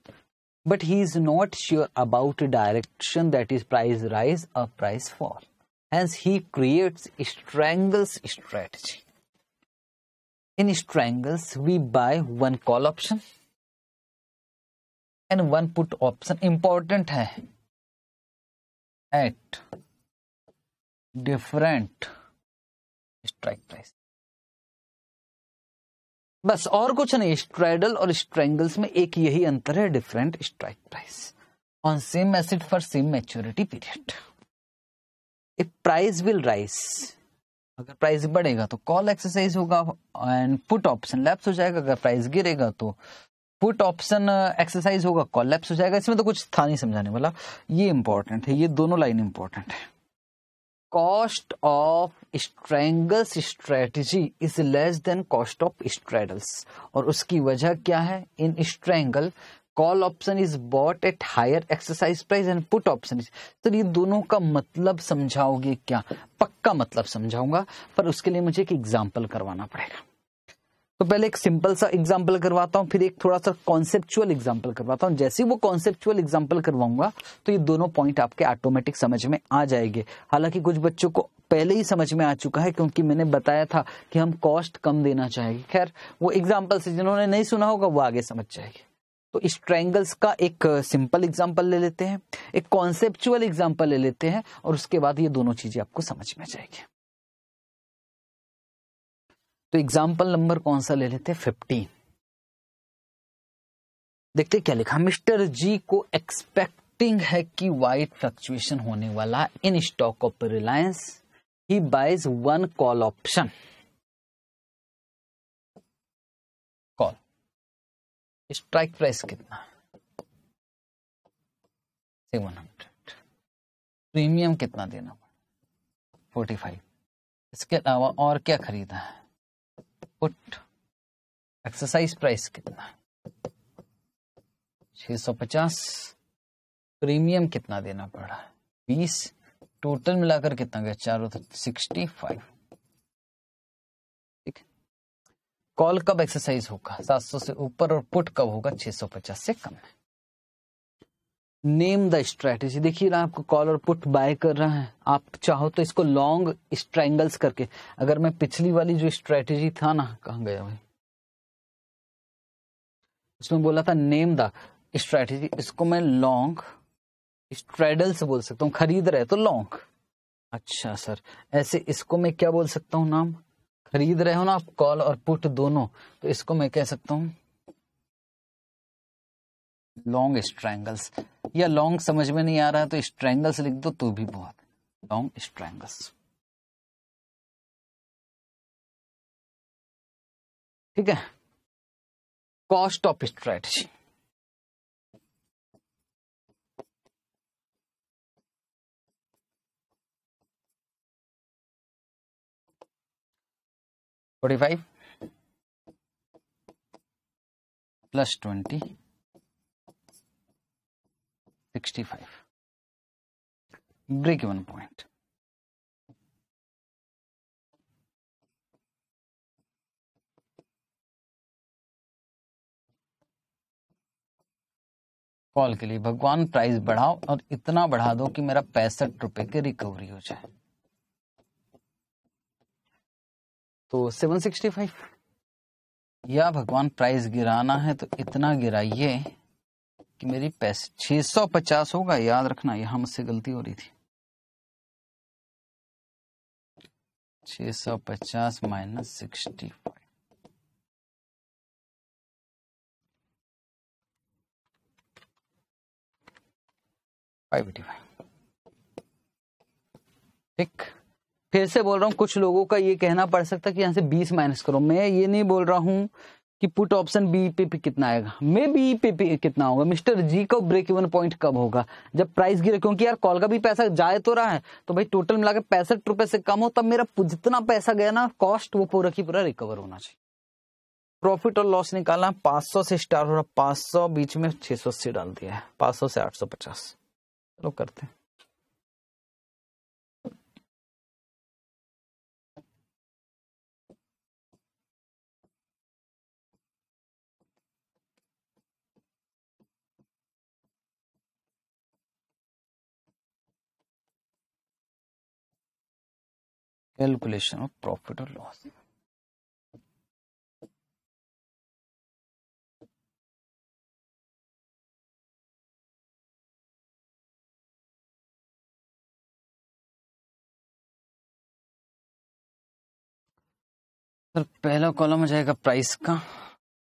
but he is not sure about direction that is price rise और price fall and he creates strangles strategy in strangles we buy one call option and one put option important है at different strike price बस और कुछ नहीं स्ट्राइडल और स्ट्रेंगल्स में एक यही अंतर है different strike price on same asset for same maturity period if price will rise अगर प्राइस बढ़ेगा तो कॉल एक्सरसाइज होगा एंड पुट ऑप्शन लैप्स हो जाएगा अगर प्राइस गिरेगा तो पुट ऑप्शन एक्सरसाइज होगा कॉल लैप्स हो जाएगा इसमें तो कुछ था नहीं समझाने वाला ये इंपॉर्टेंट है ये दोनों लाइन इंपॉर्टेंट है cost of strangles strategy is less than cost of straddles और उसकी वजह क्या है in strangle call option is bought at higher exercise price and put option is तो ये दोनों का मतलब समझाओगे क्या पक्का मतलब समझाऊंगा पर उसके लिए मुझे एक एग्जाम्पल करवाना पड़ेगा तो पहले एक सिंपल सा एग्जाम्पल करवाता हूँ फिर एक थोड़ा सा कॉन्सेप्चुअल एग्जाम्पल करवाता हूँ जैसे वो कॉन्सेप्चुअल एग्जाम्पल करवाऊंगा तो ये दोनों पॉइंट आपके ऑटोमेटिक समझ में आ जाएंगे हालांकि कुछ बच्चों को पहले ही समझ में आ चुका है क्योंकि मैंने बताया था कि हम कॉस्ट कम देना चाहेंगे खैर वो एग्जाम्पल से जिन्होंने नहीं सुना होगा वो आगे समझ जाएगी तो इस ट्रैंगल्स का एक सिंपल एग्जाम्पल ले लेते हैं एक कॉन्सेप्चुअल एग्जाम्पल ले लेते हैं और उसके बाद ये दोनों चीजें आपको समझ में आ जाएगी तो एग्जाम्पल नंबर कौन सा ले लेते फिफ्टीन देखते क्या लिखा मिस्टर जी को एक्सपेक्टिंग है कि वाइट फ्लक्चुएशन होने वाला in stock of Reliance he buys one call option call strike price कितना सेवन हंड्रेड प्रीमियम कितना देना फोर्टी फाइव इसके अलावा और क्या खरीदा है इनपुट एक्सरसाइज प्राइस कितना छह सौ पचास प्रीमियम कितना देना पड़ा है बीस टोटल मिलाकर कितना गया चारों सिक्सटी फाइव ठीक कॉल कब एक्सरसाइज होगा सात सौ से ऊपर और पुट कब होगा छह सौ पचास से कम है नेम द स्ट्रेटेजी देखिए आपको कॉल और पुट बाय कर रहा है आप चाहो तो इसको लॉन्ग स्ट्रैंगल्स करके अगर मैं पिछली वाली जो स्ट्रेटेजी था ना कहा गया भाई उसमें बोला था नेम द स्ट्रेटेजी इसको मैं लॉन्ग स्ट्रेडल से बोल सकता हूँ खरीद रहे तो लॉन्ग अच्छा सर ऐसे इसको मैं क्या बोल सकता हूँ नाम खरीद रहे हो ना आप कॉल और पुट दोनों तो इसको मैं कह सकता हूँ लॉन्ग स्ट्रैंगल्स या लॉन्ग समझ में नहीं आ रहा है तो स्ट्रैंगल्स लिख दो तो भी बहुत लॉन्ग स्ट्रैंगल्स ठीक है cost of strategy forty five plus twenty 65 break even point call के लिए भगवान प्राइस बढ़ाओ और इतना बढ़ा दो कि मेरा पैंसठ रुपए की रिकवरी हो जाए तो 765 या भगवान प्राइस गिराना है तो इतना गिराइए कि मेरी पैसे छह सौ पचास होगा याद रखना यहां मुझसे गलती हो रही थी छह सौ पचास minus sixty five five eighty five ठीक फिर से बोल रहा हूं कुछ लोगों का ये कहना पड़ सकता है कि यहां से 20 माइनस करो मैं ये नहीं बोल रहा हूं कि पुट ऑप्शन बी पे भी कितना आएगा मे बी पे भी कितना होगा मिस्टर जी का ब्रेक इवन पॉइंट कब होगा जब प्राइस गिरे क्योंकि यार कॉल का भी पैसा जाए तो रहा है तो भाई टोटल मिला के पैंसठ रुपए से कम हो तब मेरा जितना पैसा गया ना कॉस्ट वो पूरा की पूरा रिकवर होना चाहिए प्रॉफिट और लॉस निकालना पांच सौ से स्टार्ट हो रहा पांच सौ बीच में छह सौ अस्सी डाल दिया है पांच सौ से आठ सौ पचास चलो करते हैं कैलकुलेशन ऑफ प्रॉफिट और लॉस सर पहला कॉलम आ जाएगा प्राइस का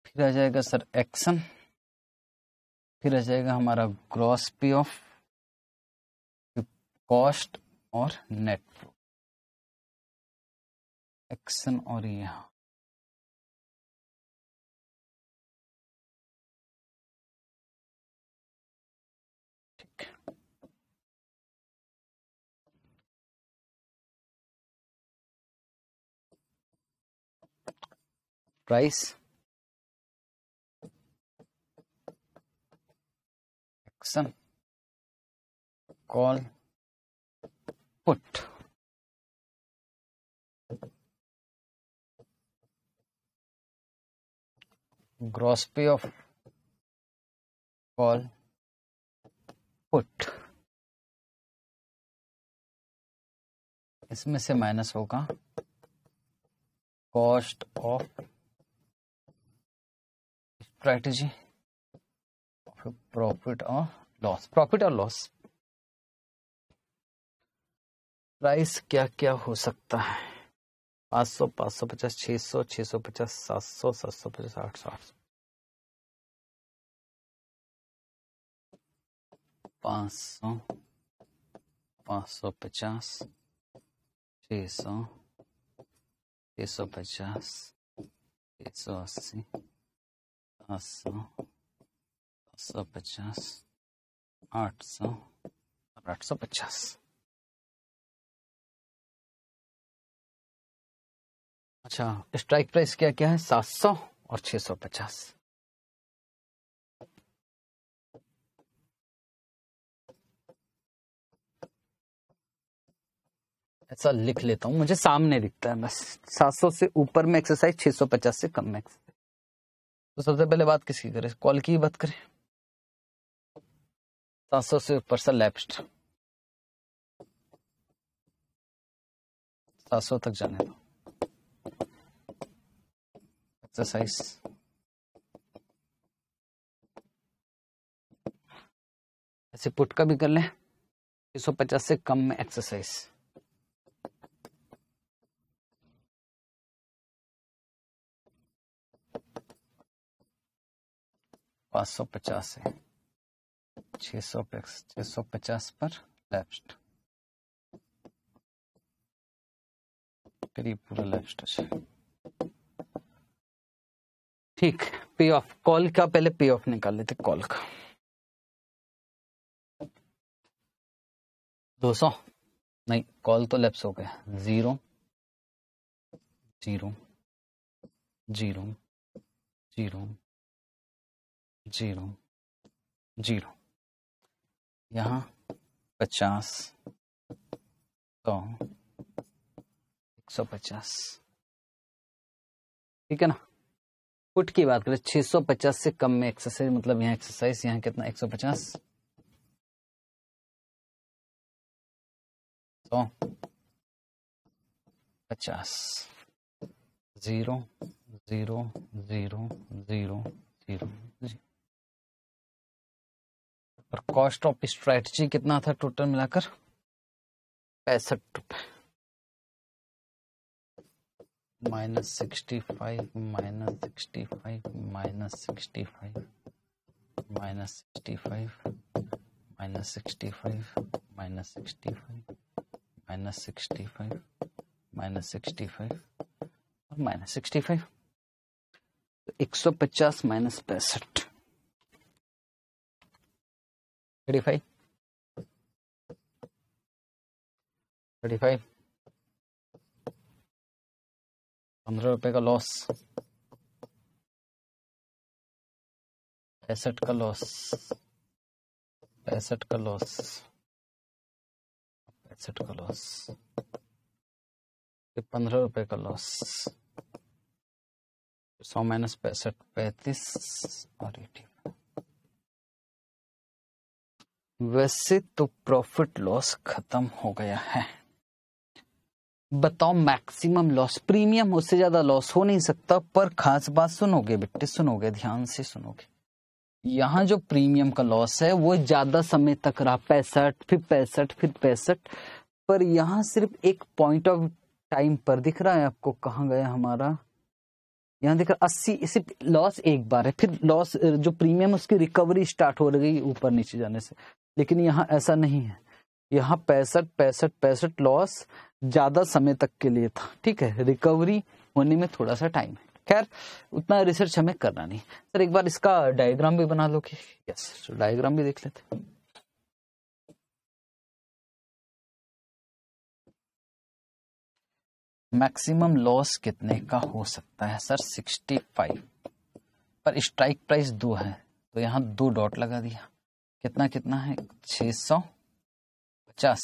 फिर आ जाएगा सर एक्शन फिर आ जाएगा हमारा ग्रॉस पी ऑफ कॉस्ट और नेट फ्लो एक्शन और यहाँ price action call put gross payoff call put इसमें से माइनस होगा कॉस्ट ऑफ स्ट्रैटेजी प्रॉफिट और लॉस प्रॉफिट और लॉस प्राइस क्या क्या हो सकता है पाँच सौ पाँच सौ पचास छः सौ छः सौ पचास सात सौ सात सौ पचास आठ सौ आठ सौ पाँच सौ पाँच सौ पचास छः सौ छः सौ पचास छः सौ अस्सी सात सौ सात सौ पचास आठ सौ आठ सौ पचास अच्छा स्ट्राइक प्राइस क्या क्या है सात सौ और छह सौ पचास ऐसा लिख लेता हूं मुझे सामने दिखता है बस सौ से ऊपर में एक्सरसाइज छह सौ पचास से कम में एक्सरसाइज तो सबसे पहले बात किसकी करें कॉल की बात करें सौ से ऊपर से लेफ्ट सात सौ तक जाने दो exercise. ऐसे पुट का भी कर लें पचास से कम में एक्सरसाइज पांच सौ पचास है छः सौ छह सौ पचास पर लेफ्ट करीब पूरा लेफ्ट अच्छा। है ठीक पे ऑफ कॉल का पहले पे ऑफ निकाल लेते कॉल का दो सौ नहीं कॉल तो लेप्स हो गया zero zero zero zero zero zero यहाँ पचास सौ एक सौ पचास ठीक है ना फुट की बात करें 650 से कम में एक्सरसाइज मतलब यहाँ एक्सरसाइज यहाँ कितना 150 सौ पचास zero zero zero zero zero और कॉस्ट ऑफ स्ट्रेटजी कितना था टोटल मिलाकर पैंसठ रुपये minus 65 minus 65 minus 65 minus 65 minus 65 minus 65 minus 65 minus 65 और माइनस सिक्सटी फाइव एक सौ पचास माइनस पैंसठ थर्टी फाइव थर्टी फाइव पंद्रह रुपए का लॉस पैंसठ का लॉस पैंसठ का लॉस पैंसठ का लॉस पंद्रह रुपए का लॉस सौ माइनस पैंसठ पैतीस और एटी वैसे तो प्रॉफिट लॉस खत्म हो गया है बताओ मैक्सिमम लॉस प्रीमियम उससे ज्यादा लॉस हो नहीं सकता पर खास बात सुनोगे बेटे सुनोगे ध्यान से सुनोगे यहाँ जो प्रीमियम का लॉस है वो ज्यादा समय तक रहा पैंसठ फिर पैंसठ फिर पैंसठ पर यहाँ सिर्फ एक पॉइंट ऑफ टाइम पर दिख रहा है आपको कहाँ गया हमारा यहाँ देख रहा अस्सी सिर्फ लॉस एक बार है फिर लॉस जो प्रीमियम उसकी रिकवरी स्टार्ट हो गई ऊपर नीचे जाने से लेकिन यहाँ ऐसा नहीं है यहाँ पैंसठ पैंसठ पैंसठ लॉस ज़्यादा समय तक के लिए था ठीक है रिकवरी होने में थोड़ा सा टाइम है खैर उतना रिसर्च हमें करना नहीं सर एक बार इसका डायग्राम भी बना कि यस तो डायग्राम भी देख लेते मैक्सिमम लॉस कितने का हो सकता है सर 65 पर स्ट्राइक प्राइस दो है तो यहाँ दो डॉट लगा दिया कितना कितना है 600 पचास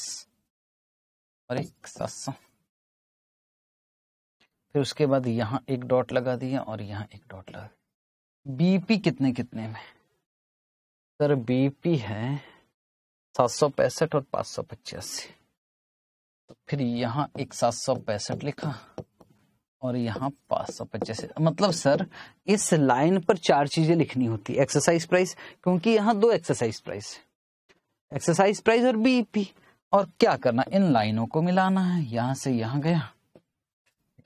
और एक सात सौ फिर उसके बाद यहाँ एक डॉट लगा दिया और यहाँ एक डॉट लगा दिया बीपी कितने कितने में सर बीपी है सात सौ पैंसठ और पाँच सौ पचासी तो फिर यहाँ एक सात सौ पैंसठ लिखा और यहाँ पाँच सौ पचास मतलब सर इस लाइन पर चार चीजें लिखनी होती है एक्सरसाइज प्राइस क्योंकि यहाँ दो एक्सरसाइज प्राइस एक्सरसाइज प्राइस और बीपी और क्या करना इन लाइनों को मिलाना है यहां से यहां गया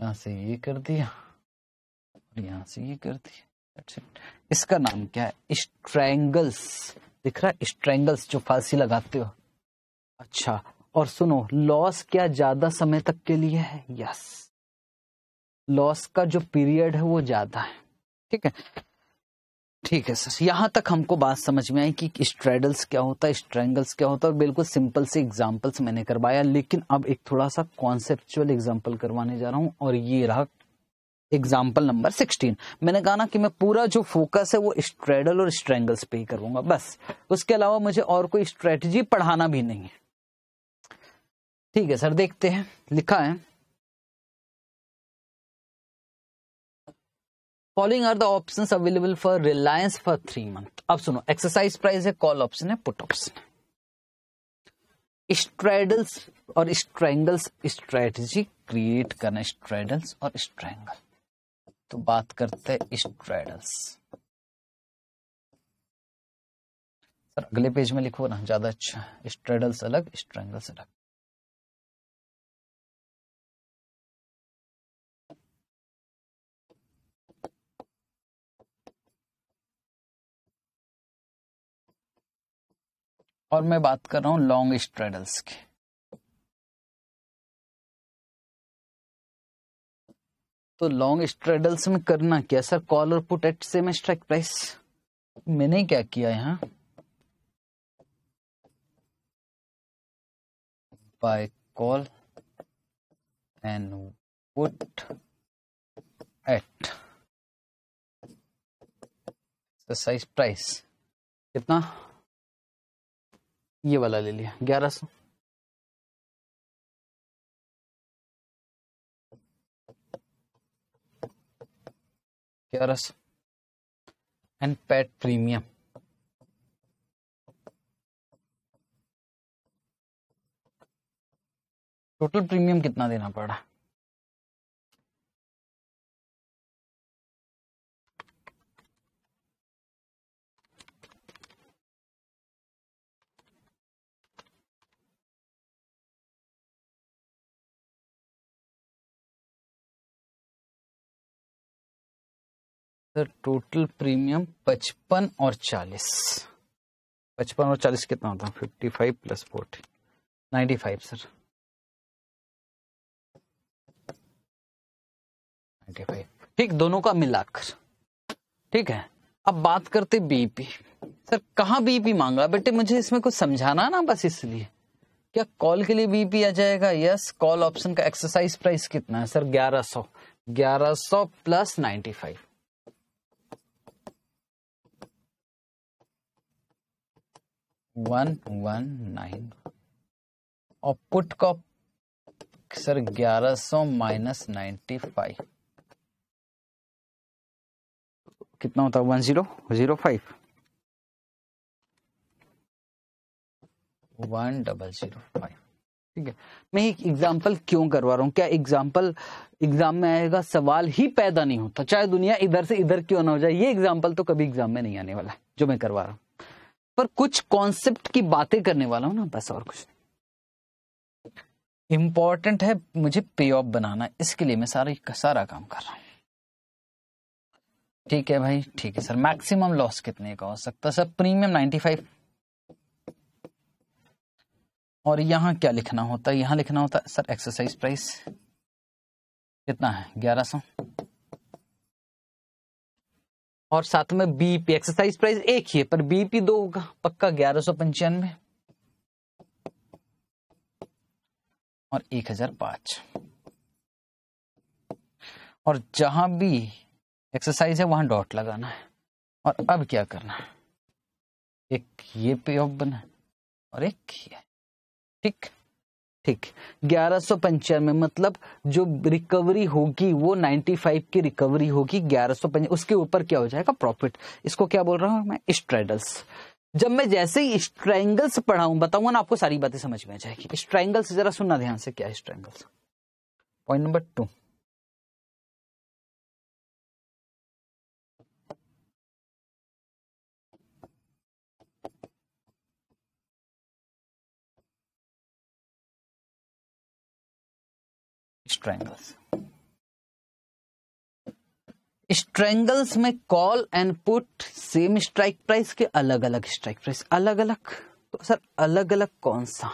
यहां से ये कर दिया और यहां से ये कर दिया इसका नाम क्या है स्ट्रैंगल्स दिख रहा है स्ट्रैंगल्स जो फांसी लगाते हो अच्छा और सुनो लॉस क्या ज्यादा समय तक के लिए है यस लॉस का जो पीरियड है वो ज्यादा है ठीक है ठीक है सर यहाँ तक हमको बात समझ में आई कि स्ट्रेडल्स क्या होता है स्ट्रेंगल्स क्या होता है और बिल्कुल सिंपल से एग्जाम्पल्स मैंने करवाया लेकिन अब एक थोड़ा सा कॉन्सेप्चुअल एग्जाम्पल करवाने जा रहा हूँ और ये रहा एग्जाम्पल नंबर सिक्सटीन मैंने कहा ना कि मैं पूरा जो फोकस है वो स्ट्रेडल और स्ट्रेंगल्स पे ही करूंगा बस उसके अलावा मुझे और कोई स्ट्रेटजी पढ़ाना भी नहीं है ठीक है सर देखते हैं लिखा है following are the option available for Reliance for three month अब सुनो एक्सरसाइज प्राइस है कॉल ऑप्शन है पुट ऑप्शन स्ट्रेडल्स और स्ट्रैंगल्स स्ट्रेटजी क्रिएट करना स्ट्रेडल्स और स्ट्रैंगल तो बात करते हैं स्ट्रेडल्स सर अगले पेज में लिखो ना ज्यादा अच्छा स्ट्रेडल्स अलग स्ट्रैंगल्स अलग और मैं बात कर रहा हूं लॉन्ग स्ट्रेडल्स की तो लॉन्ग स्ट्रेडल्स में करना क्या सर कॉलर put at same strike price मैंने क्या किया यहाँ buy call and put at exercise price कितना ये वाला ले लिया ग्यारह सौ ग्यारह सौ and put premium total premium कितना देना पड़ा सर टोटल प्रीमियम पचपन और चालीस पचपन और चालीस कितना होता है fifty five plus forty ninety five sir ninety five ठीक दोनों का मिलाकर ठीक है अब बात करते बीपी सर कहा बीपी मांगा बेटे मुझे इसमें कुछ समझाना ना बस इसलिए क्या कॉल के लिए बीपी आ जाएगा यस कॉल ऑप्शन का एक्सरसाइज प्राइस कितना है सर ग्यारह सौ ग्यारह सौ plus ninety five one one nine और पुट का सर ग्यारह सौ माइनस नाइन्टी फाइव कितना होता है one zero zero five one double zero five ठीक है मैं एक एग्जाम्पल क्यों करवा रहा हूँ क्या एग्जाम्पल एग्जाम में आएगा सवाल ही पैदा नहीं होता चाहे दुनिया इधर से इधर क्यों ना हो जाए ये एग्जाम्पल तो कभी एग्जाम में नहीं आने वाला है जो मैं करवा रहा हूँ पर कुछ कॉन्सेप्ट की बातें करने वाला हूं ना बस और कुछ इंपॉर्टेंट है मुझे पे ऑफ बनाना इसके लिए मैं सारा सारा काम कर रहा हूं ठीक है भाई ठीक है सर मैक्सिमम लॉस कितने का हो सकता सर प्रीमियम नाइन्टी फाइव और यहां क्या लिखना होता है यहां लिखना होता है सर एक्सरसाइज प्राइस कितना है ग्यारह सौ और साथ में बीपी एक्सरसाइज प्राइस एक ही है पर बीपी दो होगा पक्का ग्यारह सौ पंचानवे और एक हजार पांच और जहां भी एक्सरसाइज है वहां डॉट लगाना है और अब क्या करना है एक ये पे ऑफ बना और एक ये ठीक ठीक ग्यारह सौ पंचानवे मतलब जो रिकवरी होगी वो 95 की रिकवरी होगी ग्यारह सौ उसके ऊपर क्या हो जाएगा प्रॉफिट इसको क्या बोल रहा हूं मैं स्ट्रेडल्स जब मैं जैसे ही स्ट्रैंगल्स पढ़ाऊं बताऊंगा ना आपको सारी बातें समझ में आ जाएगी स्ट्रैंगल्स जरा सुनना ध्यान से क्या strangles point number two strangles strangles में call and put same strike price के अलग अलग स्ट्राइक प्राइस अलग अलग तो सर अलग अलग कौन सा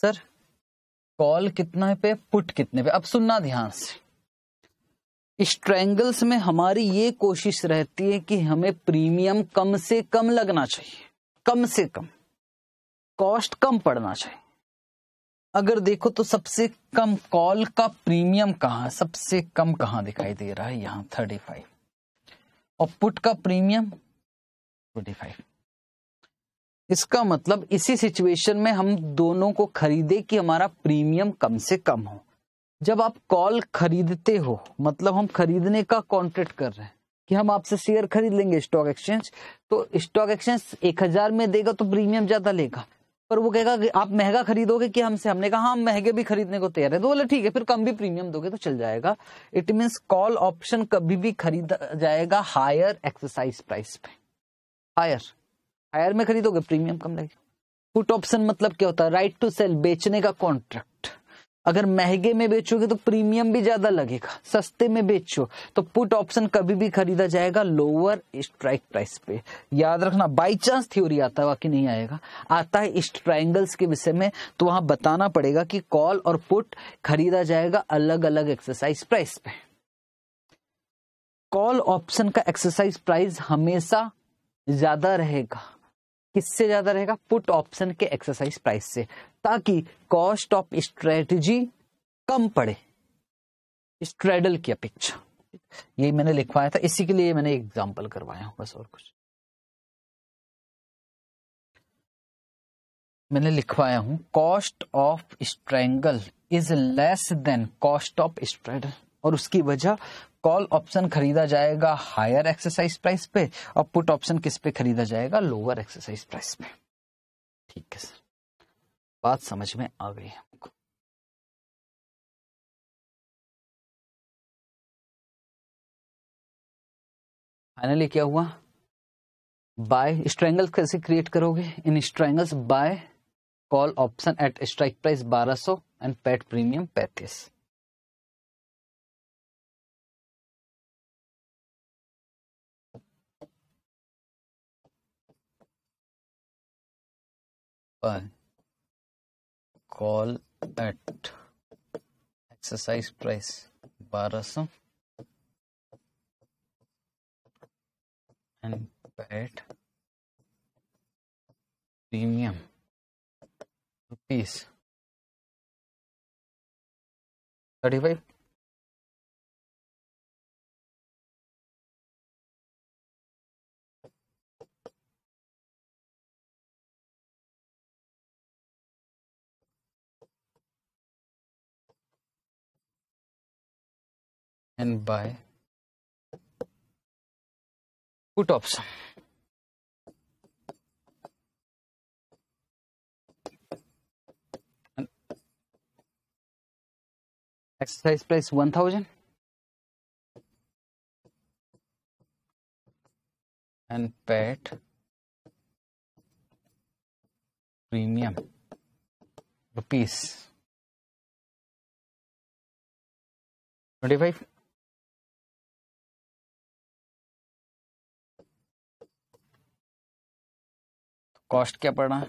सर कॉल कितना पे पुट कितने पे अब सुनना ध्यान से स्ट्रेंगल्स में हमारी ये कोशिश रहती है कि हमें प्रीमियम कम से कम लगना चाहिए कम से कम कॉस्ट कम पड़ना चाहिए अगर देखो तो सबसे कम कॉल का प्रीमियम कहा सबसे कम कहा दिखाई दे रहा है यहाँ थर्टी फाइव और पुट का प्रीमियम ट्वेंटी फाइव इसका मतलब इसी सिचुएशन में हम दोनों को खरीदे कि हमारा प्रीमियम कम से कम हो जब आप कॉल खरीदते हो मतलब हम खरीदने का कॉन्ट्रेक्ट कर रहे हैं कि हम आपसे शेयर खरीद लेंगे स्टॉक एक्सचेंज तो स्टॉक एक्सचेंज एक हजार में देगा तो प्रीमियम ज्यादा लेगा पर वो कहेगा कि आप महंगा खरीदोगे कि हमसे हमने कहा हाँ, हम महंगे भी खरीदने को तैयार है तो बोले ठीक है फिर कम भी प्रीमियम दोगे तो चल जाएगा इट मीन्स कॉल ऑप्शन कभी भी खरीदा जाएगा हायर एक्सरसाइज प्राइस पे हायर हायर में खरीदोगे प्रीमियम कम लगेगा फुट ऑप्शन मतलब क्या होता है राइट टू सेल बेचने का कॉन्ट्रैक्ट अगर महंगे में बेचोगे तो प्रीमियम भी ज्यादा लगेगा सस्ते में बेचो तो पुट ऑप्शन कभी भी खरीदा जाएगा लोअर स्ट्राइक प्राइस पे याद रखना बाई चांस थ्योरी आता है बाकी नहीं आएगा आता है स्ट्राइंगल्स ट्राइंगल्स के विषय में तो वहां बताना पड़ेगा कि कॉल और पुट खरीदा जाएगा अलग अलग एक्सरसाइज प्राइस पे कॉल ऑप्शन का एक्सरसाइज प्राइस हमेशा ज्यादा रहेगा किससे ज्यादा रहेगा पुट ऑप्शन के एक्सरसाइज प्राइस से ताकि कॉस्ट ऑफ स्ट्रेटजी कम पड़े स्ट्रेडल की अपेक्षा ये मैंने लिखवाया था इसी के लिए मैंने एग्जाम्पल करवाया हूं बस और कुछ मैंने लिखवाया हूं cost of strangle is less than cost of straddle और उसकी वजह कॉल ऑप्शन खरीदा जाएगा हायर एक्सरसाइज प्राइस पे और पुट ऑप्शन किस पे खरीदा जाएगा लोअर एक्सरसाइज प्राइस पे ठीक है सर बात समझ में आ गई हमको फाइनली क्या हुआ बाय स्ट्रैंगल कैसे क्रिएट करोगे in strangles buy call option at strike price 1200 and put premium पैंतीस 1 call at exercise price 1200 and paid premium rupees 35 and by two option. And exercise price 1000 and pet premium rupees 25 cost क्या पड़ा है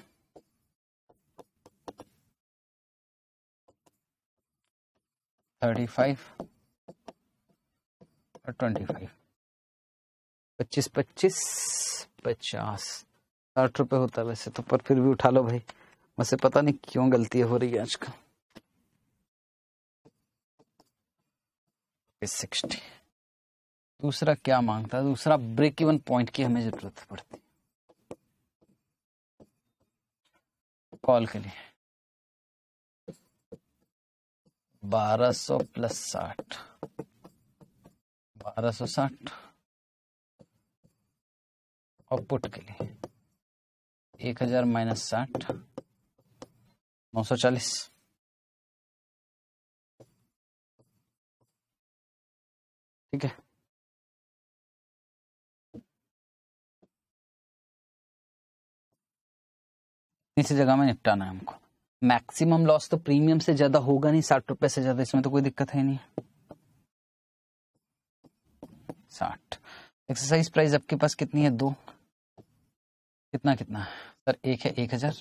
thirty five और twenty five पच्चीस पच्चीस पचास साठ रुपये होता है वैसे तो पर फिर भी उठा लो भाई वैसे पता नहीं क्यों गलती हो रही है आजकल सिक्सटी दूसरा क्या मांगता है दूसरा ब्रेक इवन पॉइंट की हमें जरूरत पड़ती कॉल के लिए बारह सौ प्लस साठ बारह सौ साठ और पुट के लिए एक हजार माइनस साठ नौ सौ चालीस ठीक है इसी जगह में निपटाना है हमको मैक्सिमम लॉस तो प्रीमियम से ज्यादा होगा नहीं साठ रुपए से ज्यादा इसमें तो कोई दिक्कत है नहीं साठ एक्सरसाइज प्राइस आपके पास कितनी है दो कितना कितना सर एक है एक हजार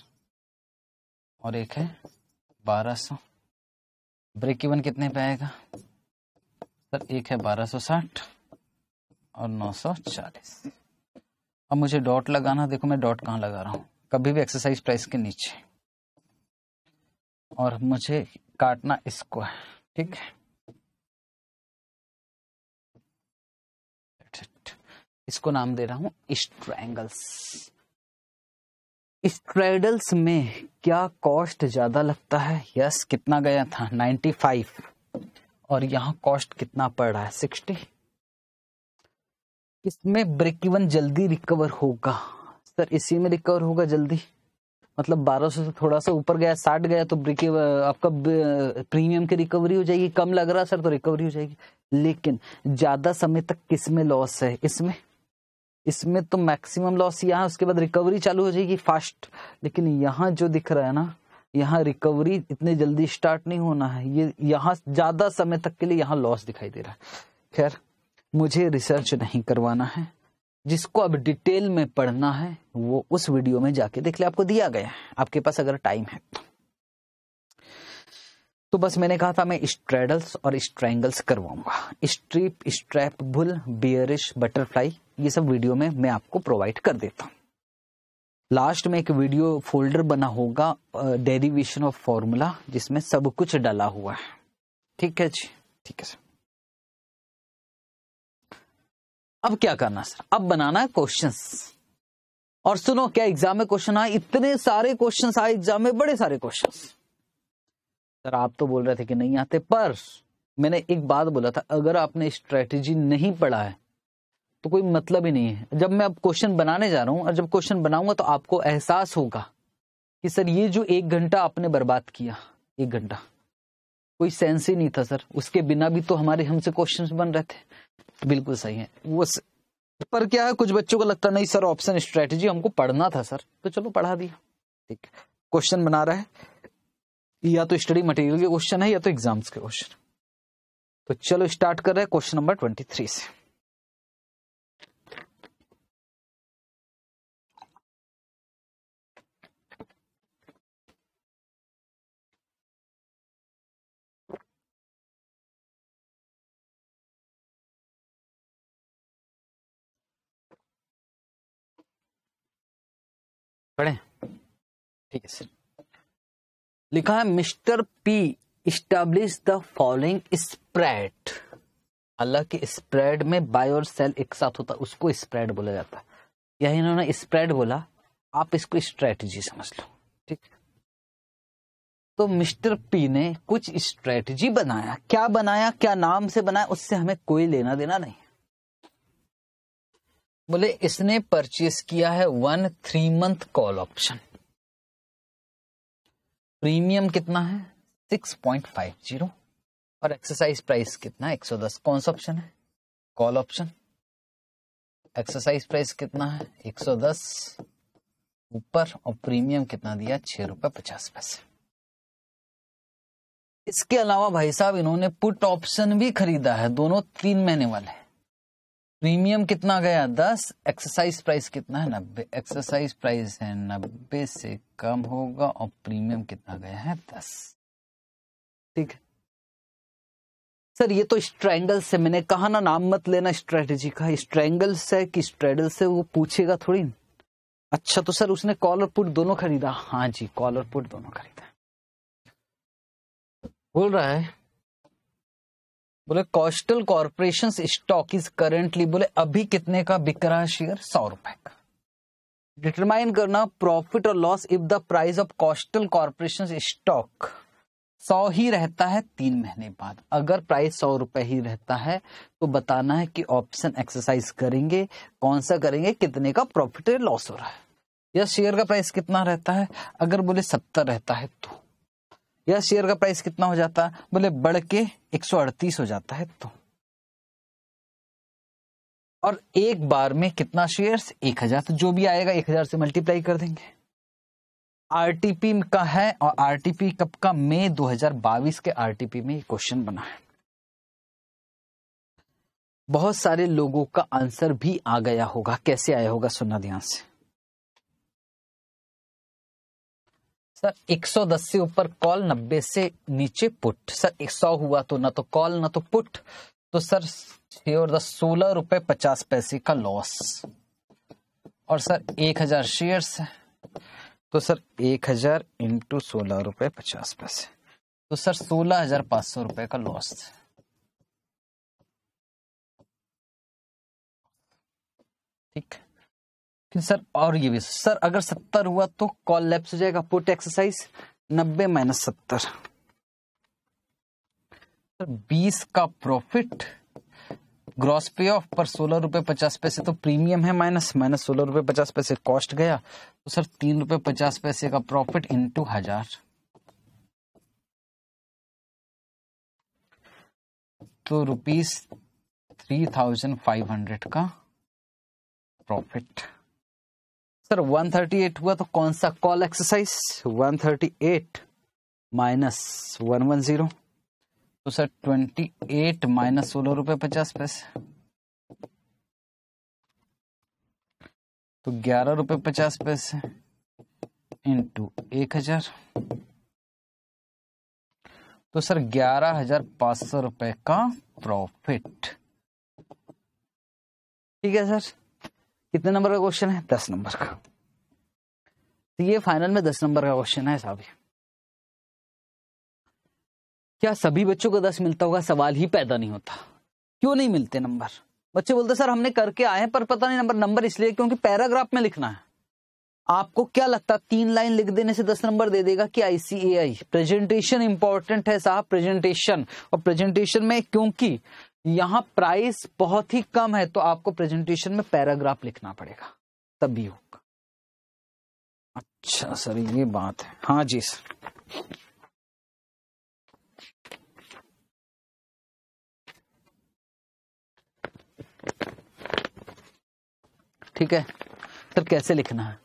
और एक है बारह सौ ब्रेक इवन कितने पे आएगा सर एक है बारह सौ साठ और नौ सौ चालीस अब मुझे डॉट लगाना देखो मैं डॉट कहाँ लगा रहा हूँ कभी भी एक्सरसाइज प्राइस के नीचे और मुझे काटना इसको है ठीक है इसको नाम दे रहा हूं स्ट्रैंगल्स स्ट्रेडल्स में क्या कॉस्ट ज्यादा लगता है यस कितना गया था 95 और यहां कॉस्ट कितना पड़ रहा है 60 इसमें ब्रेक इवन जल्दी रिकवर होगा सर इसी में रिकवर होगा जल्दी मतलब 1200 से थोड़ा सा ऊपर गया साठ गया तो ब्रिके आपका प्रीमियम की रिकवरी हो जाएगी कम लग रहा सर तो रिकवरी हो जाएगी लेकिन ज्यादा समय तक किस में लॉस है इसमें इसमें तो मैक्सिमम लॉस यहाँ उसके बाद रिकवरी चालू हो जाएगी फास्ट लेकिन यहाँ जो दिख रहा है ना यहाँ रिकवरी इतने जल्दी स्टार्ट नहीं होना है ये यहाँ ज्यादा समय तक के लिए यहाँ लॉस दिखाई दे रहा है खैर मुझे रिसर्च नहीं करवाना है जिसको अब डिटेल में पढ़ना है वो उस वीडियो में जाके देख ले आपको दिया गया है आपके पास अगर टाइम है तो तो बस मैंने कहा था मैं स्ट्रेडल्स और स्ट्रैंगल्स करवाऊंगा strip strap bull bearish butterfly ये सब वीडियो में मैं आपको प्रोवाइड कर देता हूं लास्ट में एक वीडियो फोल्डर बना होगा डेरिवेशन ऑफ फॉर्मूला जिसमें सब कुछ डाला हुआ है ठीक है जी ठीक है सर अब क्या करना सर अब बनाना है क्वेश्चन और सुनो क्या एग्जाम में क्वेश्चन आए इतने सारे क्वेश्चन आए एग्जाम में बड़े सारे क्वेश्चन सर आप तो बोल रहे थे कि नहीं आते पर मैंने एक बात बोला था अगर आपने स्ट्रेटेजी नहीं पढ़ा है तो कोई मतलब ही नहीं है जब मैं अब क्वेश्चन बनाने जा रहा हूं और जब क्वेश्चन बनाऊंगा तो आपको एहसास होगा कि सर ये जो एक घंटा आपने बर्बाद किया एक घंटा कोई सेंस ही नहीं था सर उसके बिना भी तो हमारे हमसे क्वेश्चन बन रहे थे बिल्कुल सही है वो स... पर क्या है कुछ बच्चों को लगता नहीं सर ऑप्शन स्ट्रेटजी हमको पढ़ना था सर तो चलो पढ़ा दिया ठीक क्वेश्चन बना रहा है या तो स्टडी मटेरियल के क्वेश्चन है या तो एग्जाम्स के क्वेश्चन तो चलो स्टार्ट कर रहे हैं क्वेश्चन नंबर ट्वेंटी थ्री से ठीक है लिखा है mister P establish the following spread हालांकि स्प्रेड में बाय और सेल एक साथ होता है उसको स्प्रेड बोला जाता है यही इन्होंने स्प्रेड बोला आप इसको स्ट्रेटजी समझ लो ठीक तो मिस्टर पी ने कुछ स्ट्रेटजी बनाया क्या बनाया क्या नाम से बनाया उससे हमें कोई लेना देना नहीं बोले इसने परचेस किया है one three month call option premium कितना है 6.50 और एक्सरसाइज प्राइस कितना है 110 कौन सा ऑप्शन है कॉल ऑप्शन एक्सरसाइज प्राइस कितना है 110 ऊपर और प्रीमियम कितना दिया छह रुपए पचास पैसे इसके अलावा भाई साहब इन्होंने पुट ऑप्शन भी खरीदा है दोनों तीन महीने वाले प्रीमियम कितना गया दस एक्सरसाइज प्राइस कितना है नब्बे एक्सरसाइज प्राइस है नब्बे से कम होगा और प्रीमियम कितना गया है दस ठीक है सर ये तो स्ट्रैंगल से मैंने कहा ना नाम मत लेना स्ट्रेटजी का स्ट्रैंगल से कि स्ट्रेडल से वो पूछेगा थोड़ी अच्छा तो सर उसने कॉल और पुट दोनों खरीदा हाँ जी कॉल और पुट दोनों खरीदा बोल रहा है बोले Coastal Corporation stock is currently बोले अभी कितने का बिक रहा है शेयर सौ रुपए का डिटरमाइन करना प्रॉफिट और loss if the price of Coastal Corporation stock सौ ही रहता है तीन महीने बाद अगर प्राइस सौ रुपए ही रहता है तो बताना है कि ऑप्शन एक्सरसाइज करेंगे कौन सा करेंगे कितने का प्रॉफिट लॉस हो रहा है या शेयर का प्राइस कितना रहता है अगर बोले सत्तर रहता है तो यह शेयर का प्राइस कितना हो जाता बोले बढ़ के एक हो जाता है तो और एक बार में कितना शेयर्स एक हजार तो जो भी आएगा एक हजार से मल्टीप्लाई कर देंगे आरटीपी का है और आरटीपी कब का मई 2022 के आरटीपी में क्वेश्चन बना है बहुत सारे लोगों का आंसर भी आ गया होगा कैसे आया होगा सुनना ध्यान से सर 110 से ऊपर कॉल 90 से नीचे पुट सर 100 हुआ तो ना तो कॉल ना तो पुट तो सर छह और दस सोलह रुपए पचास पैसे का लॉस और सर एक हजार शेयर है तो सर एक हजार इंटू सोलह रुपए पचास पैसे तो सर सोलह हजार पांच सौ रुपए का लॉस है ठीक फिर सर और ये भी सर अगर सत्तर हुआ तो कॉल लैप्स हो जाएगा पुट एक्सरसाइज नब्बे माइनस सत्तर सर बीस का प्रॉफिट ग्रॉस पे ऑफ पर सोलह रुपए पचास पैसे तो प्रीमियम है माइनस माइनस सोलह रुपए पचास पैसे कॉस्ट गया तो सर तीन रुपए पचास पैसे का प्रॉफिट टू हजार तो rupees three thousand five hundred का प्रॉफिट सर 138 हुआ तो कौन सा call exercise 138 minus one one zero तो सर 28 माइनस सोलह रुपये पचास पैसे तो ग्यारह रुपये पचास पैसे इंटू एक हजार तो सर ग्यारह हजार पाँच सौ रुपये का प्रॉफिट ठीक है सर कितने नंबर का क्वेश्चन है दस नंबर का तो ये फाइनल में दस नंबर का क्वेश्चन है साहब क्या सभी बच्चों को दस मिलता होगा सवाल ही पैदा नहीं होता क्यों नहीं मिलते नंबर बच्चे बोलते सर हमने करके आए पर पता नहीं नंबर नंबर इसलिए क्योंकि पैराग्राफ में लिखना है आपको क्या लगता है तीन लाइन लिख देने से दस नंबर दे देगा कि आईसीएआई प्रेजेंटेशन इंपॉर्टेंट है साहब प्रेजेंटेशन और प्रेजेंटेशन में क्योंकि यहां प्राइस बहुत ही कम है तो आपको प्रेजेंटेशन में पैराग्राफ लिखना पड़ेगा तभी होगा अच्छा सर ये बात है हाँ जी सर ठीक है सर कैसे लिखना है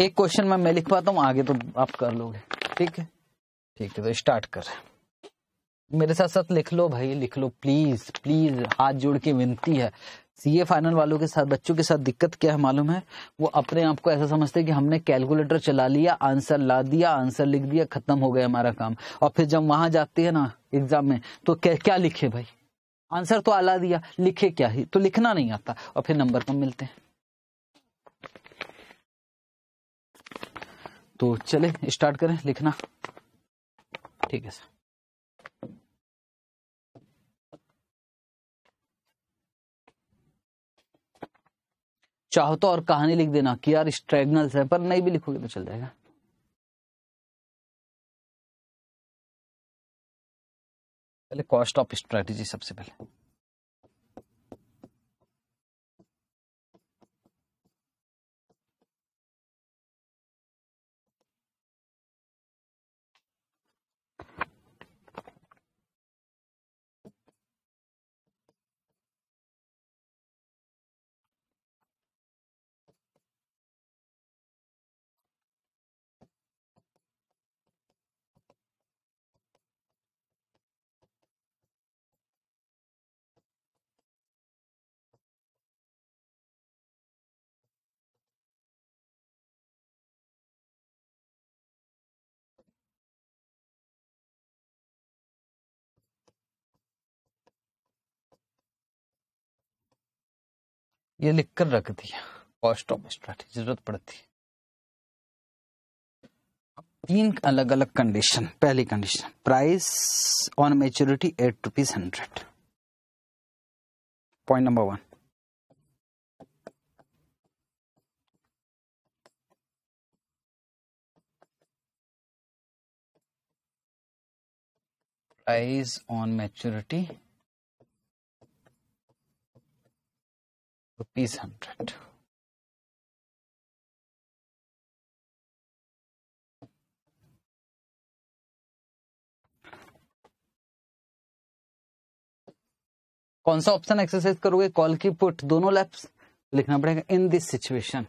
एक क्वेश्चन में मैं लिख पाता हूँ आगे तो आप कर लोगे ठीक है ठीक है तो स्टार्ट कर मेरे साथ साथ लिख लो भाई लिख लो प्लीज प्लीज हाथ जोड़ के विनती है सीए फाइनल वालों के साथ बच्चों के साथ दिक्कत क्या है मालूम है वो अपने आप को ऐसा समझते हैं कि हमने कैलकुलेटर चला लिया आंसर ला दिया आंसर लिख दिया खत्म हो गया हमारा काम और फिर जब वहां जाते हैं ना एग्जाम में तो क्या, क्या लिखे भाई आंसर तो आला दिया लिखे क्या ही तो लिखना नहीं आता और फिर नंबर कम तो मिलते हैं तो चले स्टार्ट करें लिखना ठीक है सर चाहो तो और कहानी लिख देना कि यार स्ट्रेगनल है पर नहीं भी लिखोगे तो चल जाएगा पहले कॉस्ट ऑफ स्ट्रेटेजी सबसे पहले ये लिख कर रख दिया कॉस्ट ऑफ स्ट्रेटी जरूरत पड़ती तीन अलग अलग कंडीशन पहली condition price on maturity at rupees hundred point number one price on maturity rupees 100 कौन सा ऑप्शन एक्सरसाइज करोगे कॉल की पुट दोनों लैप्स लिखना पड़ेगा in this situation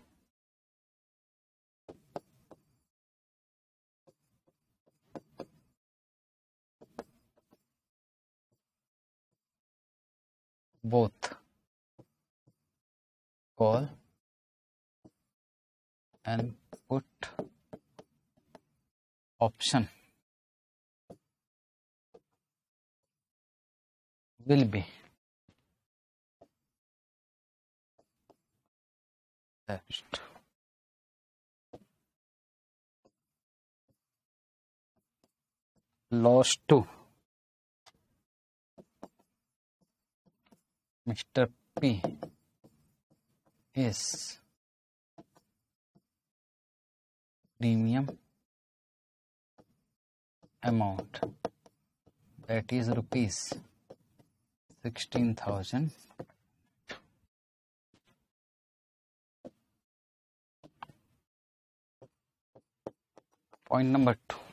both call and put option will be lost to Mr. P is premium amount that is rupees 16000 point number 2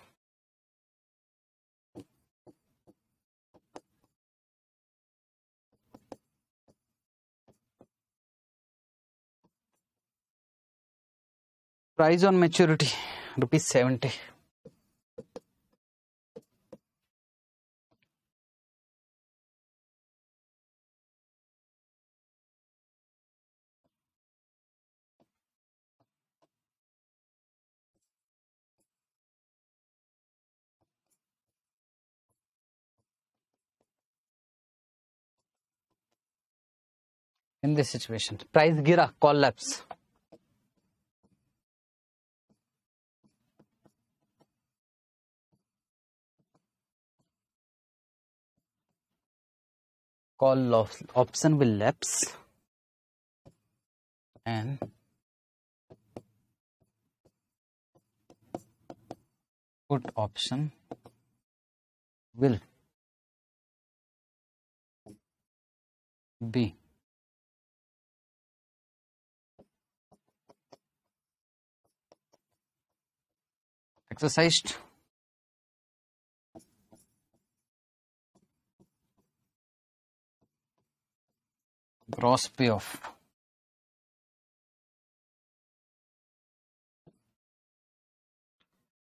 price on maturity rupees 70 in this situation price gira collapse call option will lapse and put option will be exercised gross payoff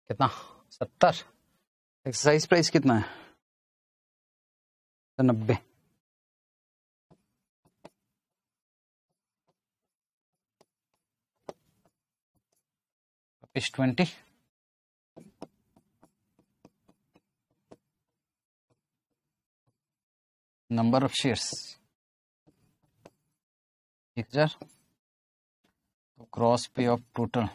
कितना सत्तर exercise price कितना है नब्बे twenty number of shares picture तो gross payoff total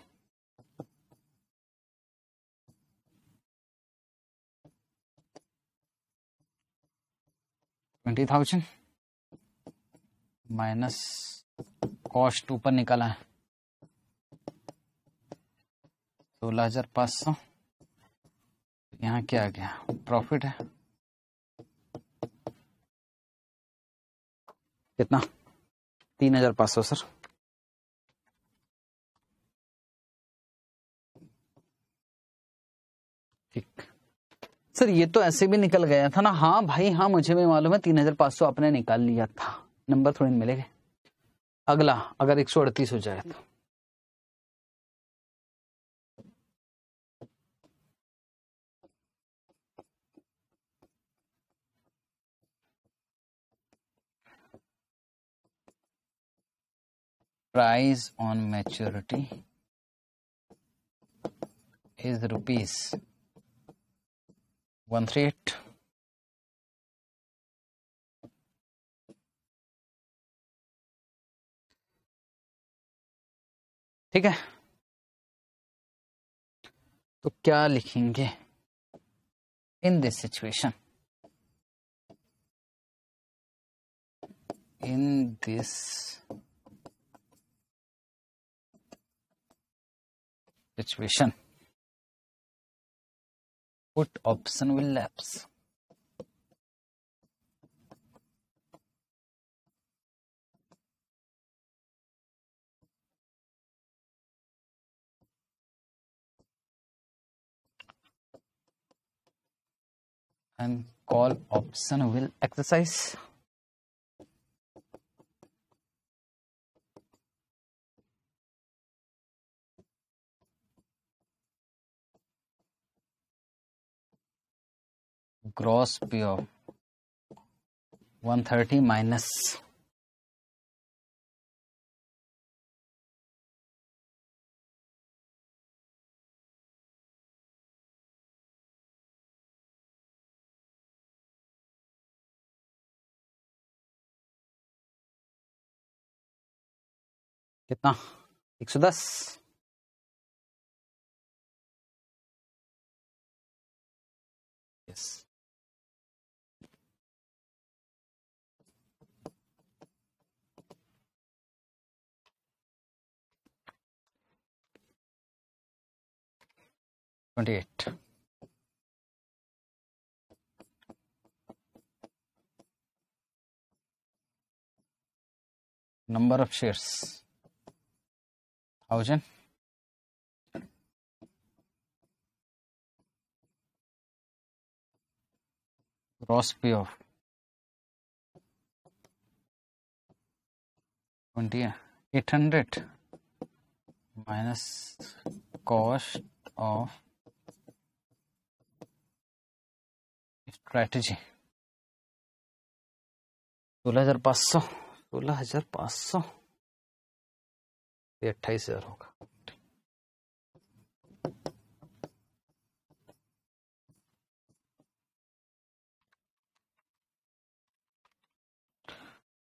twenty thousand minus cost ऊपर निकाला है सोलह हजार पांच सौ यहाँ क्या आ गया प्रॉफिट है कितना तीन हजार पांच सौ सर ठीक सर ये तो ऐसे भी निकल गया था ना हाँ भाई हाँ मुझे भी मालूम है तीन हजार पांच सौ आपने निकाल लिया था नंबर थोड़े मिलेगा अगला अगर एक सौ अड़तीस हो जाए तो price on maturity is rupees 138 ठीक है तो क्या लिखेंगे in this situation in this situation put option will lapse and call option will exercise gross payoff 130 minus कितना 110 सौ 28 number of shares 1000 gross pay of 20 800 minus cost of strategy सोलह हजार पाँच सौ सोलह हजार पाँच सौ अट्ठाईस हजार होगा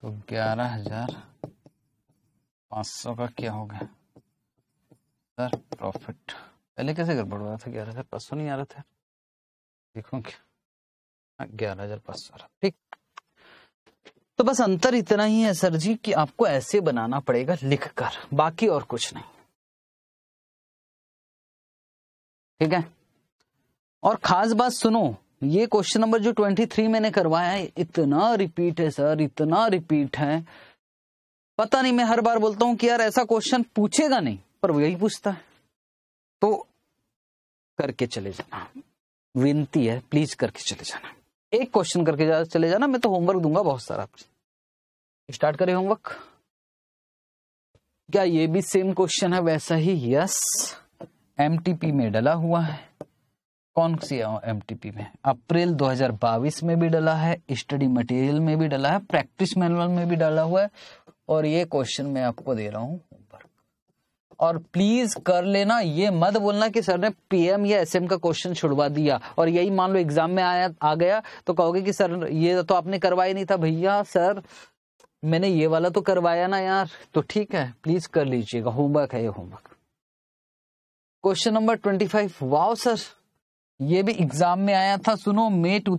तो ग्यारह हजार पाँच सौ का क्या हो गया सर प्रॉफिट पहले कैसे गड़बड़ हो रहा था ग्यारह हजार पाँच सौ नहीं आ रहा था देखो क्या ग्यारह हजार पाँच सौ ठीक तो बस अंतर इतना ही है सर जी कि आपको ऐसे बनाना पड़ेगा लिखकर बाकी और कुछ नहीं ठीक है और खास बात सुनो ये क्वेश्चन नंबर जो ट्वेंटी थ्री मैंने करवाया है इतना रिपीट है सर इतना रिपीट है पता नहीं मैं हर बार बोलता हूं कि यार ऐसा क्वेश्चन पूछेगा नहीं पर वही पूछता है तो करके चले जाना विनती है प्लीज करके चले जाना एक क्वेश्चन करके जा, चले जाना मैं तो होमवर्क दूंगा बहुत सारा स्टार्ट करें होमवर्क क्या ये भी सेम क्वेश्चन है वैसा ही यस एम में डला हुआ है कौन सी एम टीपी में अप्रैल 2022 में भी डला है स्टडी मटेरियल में भी डला है प्रैक्टिस मैनुअल में भी डाला हुआ है और ये क्वेश्चन मैं आपको दे रहा हूं और प्लीज कर लेना ये मत बोलना कि सर ने पीएम या एसएम का क्वेश्चन छुड़वा दिया और यही मान लो एग्जाम में आया आ गया तो कहोगे कि सर ये तो आपने करवाया नहीं था भैया सर मैंने ये वाला तो करवाया ना यार तो ठीक है प्लीज कर लीजिएगा होमवर्क है ये homework question number twenty five wow sir ये भी एग्जाम में आया था सुनो मई टू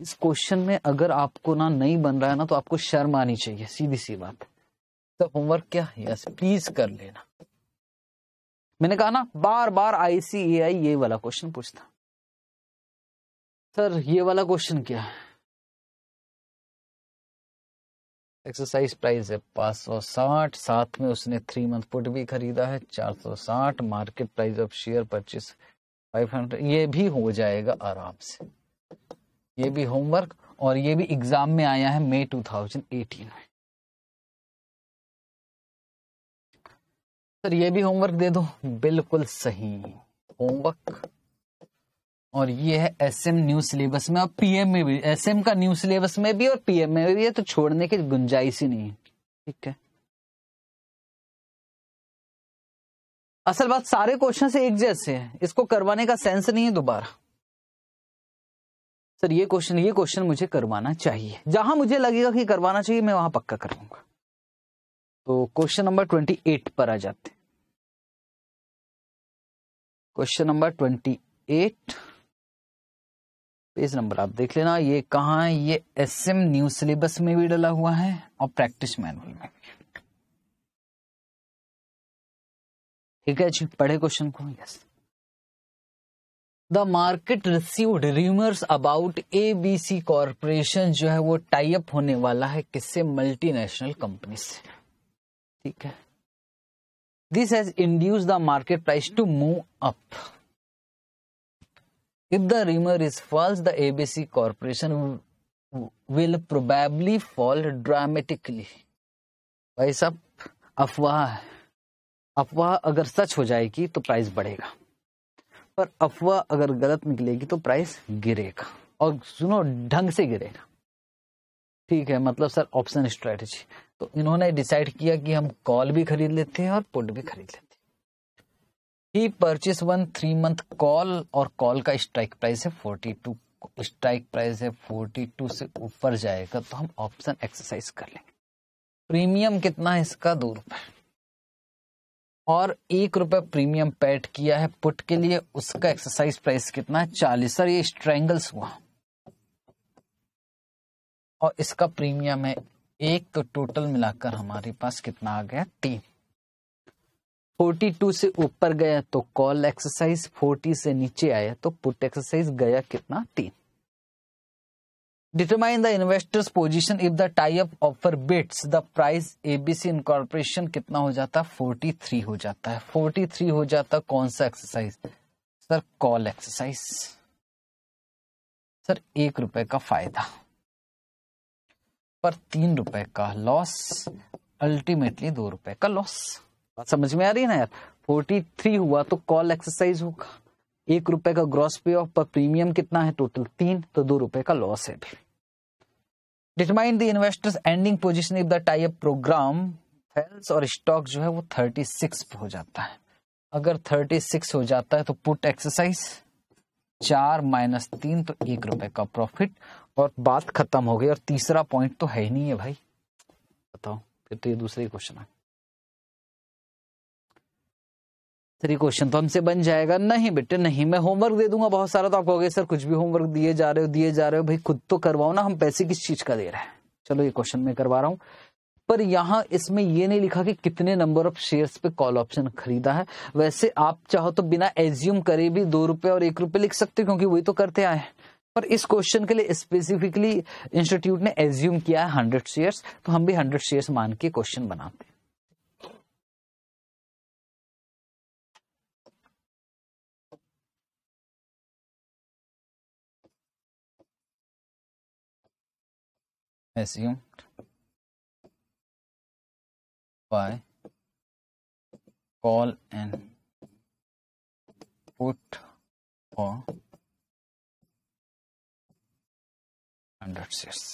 इस क्वेश्चन में अगर आपको ना नहीं बन रहा है ना तो आपको शर्म आनी चाहिए सीधी सी बात का तो होमवर्क क्या है यस प्लीज कर लेना मैंने कहा ना बार बार आईसीएआई ये वाला क्वेश्चन पूछता सर ये वाला क्वेश्चन क्या है एक्सरसाइज प्राइस है पांच सौ साठ साथ में उसने थ्री मंथ पुट भी खरीदा है चार सौ साठ मार्केट प्राइस ऑफ शेयर पच्चीस फाइव हंड्रेड ये भी हो जाएगा आराम से ये भी होमवर्क और ये भी एग्जाम में आया है मई टू थाउजेंड एटीन में सर ये भी होमवर्क दे दो बिल्कुल सही होमवर्क और ये है एसएम न्यू सिलेबस में और पीएम में भी एसएम का न्यू सिलेबस में भी और पीएम में भी है तो छोड़ने की गुंजाइश ही नहीं है ठीक है असल बात सारे क्वेश्चन से एक जैसे हैं इसको करवाने का सेंस नहीं है दोबारा सर ये क्वेश्चन ये क्वेश्चन मुझे करवाना चाहिए जहां मुझे लगेगा कि करवाना चाहिए मैं वहां पक्का करूंगा तो क्वेश्चन नंबर ट्वेंटी एट पर आ जाते हैं question number twenty eight page number आप देख लेना ये कहा है ये एसएम न्यू सिलेबस में भी डला हुआ है और प्रैक्टिस मैनुअल में भी ठीक है जी पढ़े क्वेश्चन को yes the market received rumours about A B C corporation जो है वो टाइप होने वाला है किससे मल्टीनेशनल कंपनी से ठीक है this has induce the market price to move up if the rumour is false the ABC corporation will probably fall dramatically भाई सब अफवाह अफवाह अगर सच हो जाएगी तो प्राइस बढ़ेगा पर अफवाह अगर गलत निकलेगी तो प्राइस गिरेगा और सुनो ढंग से गिरेगा ठीक है मतलब सर ऑप्शन स्ट्रेटजी तो इन्होंने डिसाइड किया कि हम कॉल भी खरीद लेते हैं और पुट भी खरीद लेते हैं ही purchase one three month call और कॉल का स्ट्राइक प्राइस है फोर्टी टू स्ट्राइक प्राइस है फोर्टी टू से ऊपर जाएगा तो हम ऑप्शन एक्सरसाइज कर लेंगे प्रीमियम कितना है इसका दो रुपए और एक रुपए प्रीमियम पैट किया है पुट के लिए उसका एक्सरसाइज प्राइस कितना है चालीस सर ये स्ट्रैंगल्स हुआ और इसका प्रीमियम है एक तो टोटल मिलाकर हमारे पास कितना आ गया तीन 42 से ऊपर गया तो कॉल एक्सरसाइज 40 से नीचे आया तो पुट एक्सरसाइज गया कितना तीन determine the investors position if the tie up offer bits the price ABC incorporation कितना हो जाता 43 हो जाता है 43 हो जाता कौन सा exercise sir call exercise sir एक रुपए का फायदा पर तीन रुपए का लॉस अल्टीमेटली दो रुपए का लॉस बात समझ में आ रही है ना यार फोर्टी थ्री हुआ तो कॉल एक्सरसाइज होगा एक रुपए का ग्रॉस पे ऑफ पर प्रीमियम कितना है टोटल तीन तो दो रुपए का लॉस है भी determine the investors ending position if the type program fails और स्टॉक जो है वो थर्टी सिक्स हो जाता है अगर थर्टी सिक्स हो जाता है तो पुट एक्सरसाइज चार माइनस तीन तो एक रुपए का प्रॉफिट और बात खत्म हो गई और तीसरा पॉइंट तो है ही नहीं है भाई बताओ फिर तो ये दूसरे क्वेश्चन है थ्री क्वेश्चन तो हमसे बन जाएगा नहीं बेटे नहीं मैं होमवर्क दे दूंगा बहुत सारा तो आप कहोगे सर कुछ भी होमवर्क दिए जा रहे हो दिए जा रहे हो भाई खुद तो करवाओ ना हम पैसे किस चीज का दे रहे हैं चलो ये क्वेश्चन मैं करवा रहा हूँ पर यहां इसमें ये नहीं लिखा कि कितने नंबर ऑफ शेयर्स पे कॉल ऑप्शन खरीदा है वैसे आप चाहो तो बिना एज्यूम करे भी दो रुपए और एक रुपए लिख सकते हो क्योंकि वही तो करते आए हैं पर इस क्वेश्चन के लिए स्पेसिफिकली इंस्टीट्यूट ने एज्यूम किया है हंड्रेड शेयर्स तो हम भी हंड्रेड शेयर्स मान के क्वेश्चन बनाते हैं assumed by call and put hundred shares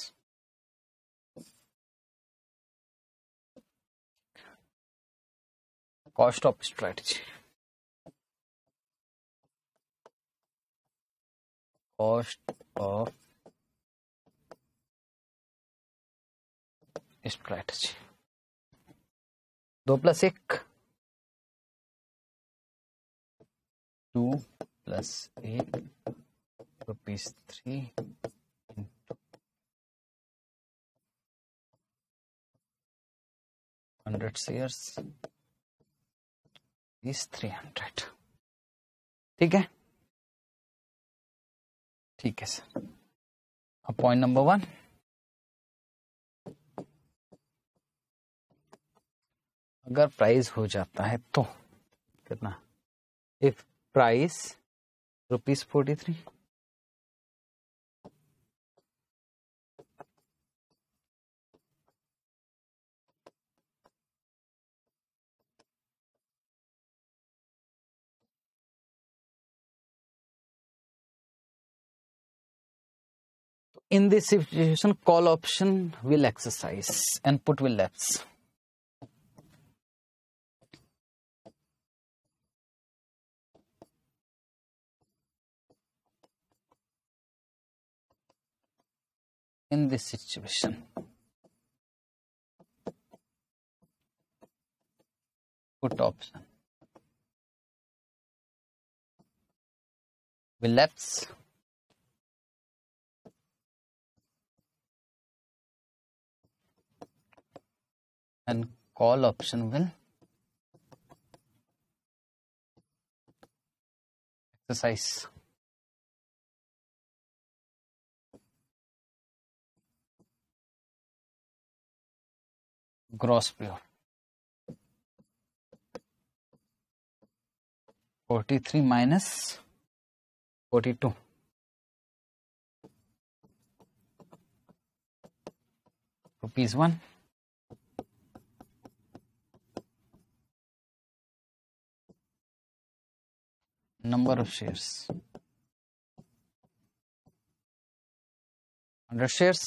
cost of strategy cost of strategy दो प्लस एक टू प्लस एक रुपीज थ्री 100 शेयर्स इस 300 ठीक है ठीक है सर अब पॉइंट नंबर वन अगर प्राइस हो जाता है तो कितना if price rupees forty three in this situation call option will exercise and put will lapse in this situation put option will lapse and call option will exercise. gross pure 43 minus 42 rupees 1 number of shares 100 shares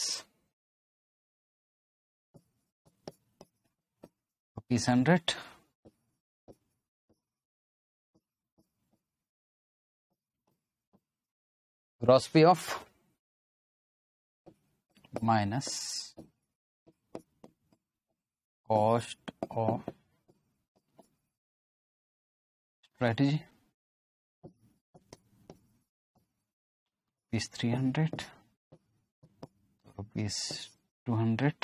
rupees 100 gross fee of minus cost of strategy rupees three hundred rupees two hundred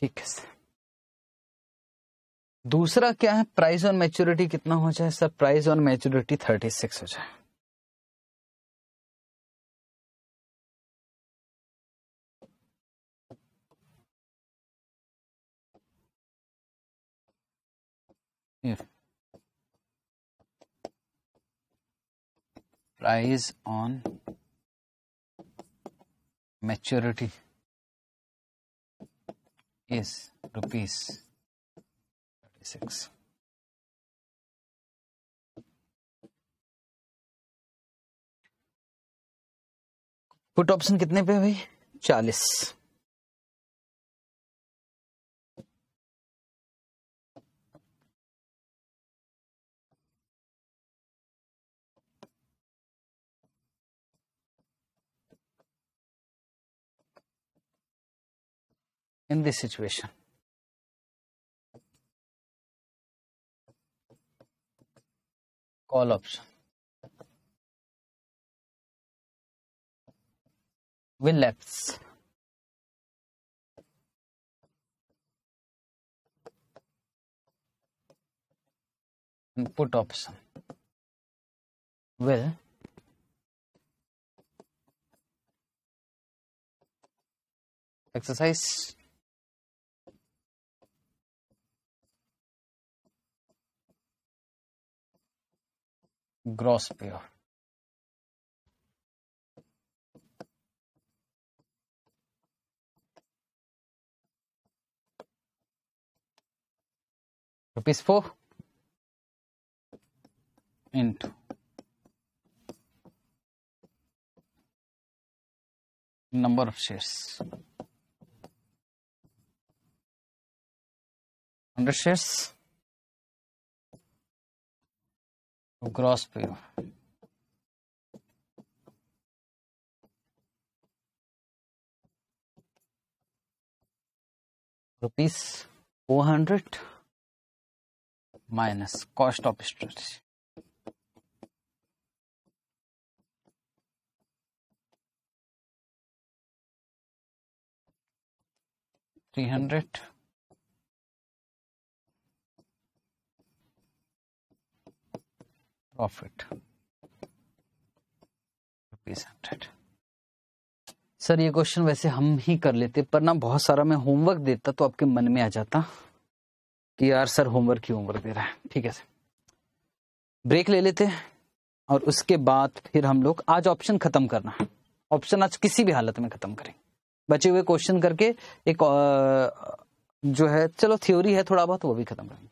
ठीक है दूसरा क्या है price on maturity कितना हो जाए sir price on maturity thirty six हो जाए Yeah. price on maturity is rupees 36 put option कितने पे भाई चालीस in this situation. Call option will lapse. And put option will exercise gross payoff. Rupees 4 into number of shares. 100 shares Grossbeer. Rupees 400 minus cost of storage. Three hundred profit rupees hundred sir ये question वैसे हम ही कर लेते पर ना बहुत सारा मैं होमवर्क देता तो आपके मन में आ जाता कि यार सर होमवर्क ही होमवर्क दे रहा है ठीक है सर ब्रेक ले लेते हैं और उसके बाद फिर हम लोग आज ऑप्शन खत्म करना ऑप्शन आज किसी भी हालत में खत्म करेंगे बचे हुए क्वेश्चन करके एक जो है चलो थ्योरी है थोड़ा बहुत वो भी खत्म करेंगे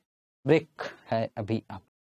ब्रेक है अभी आप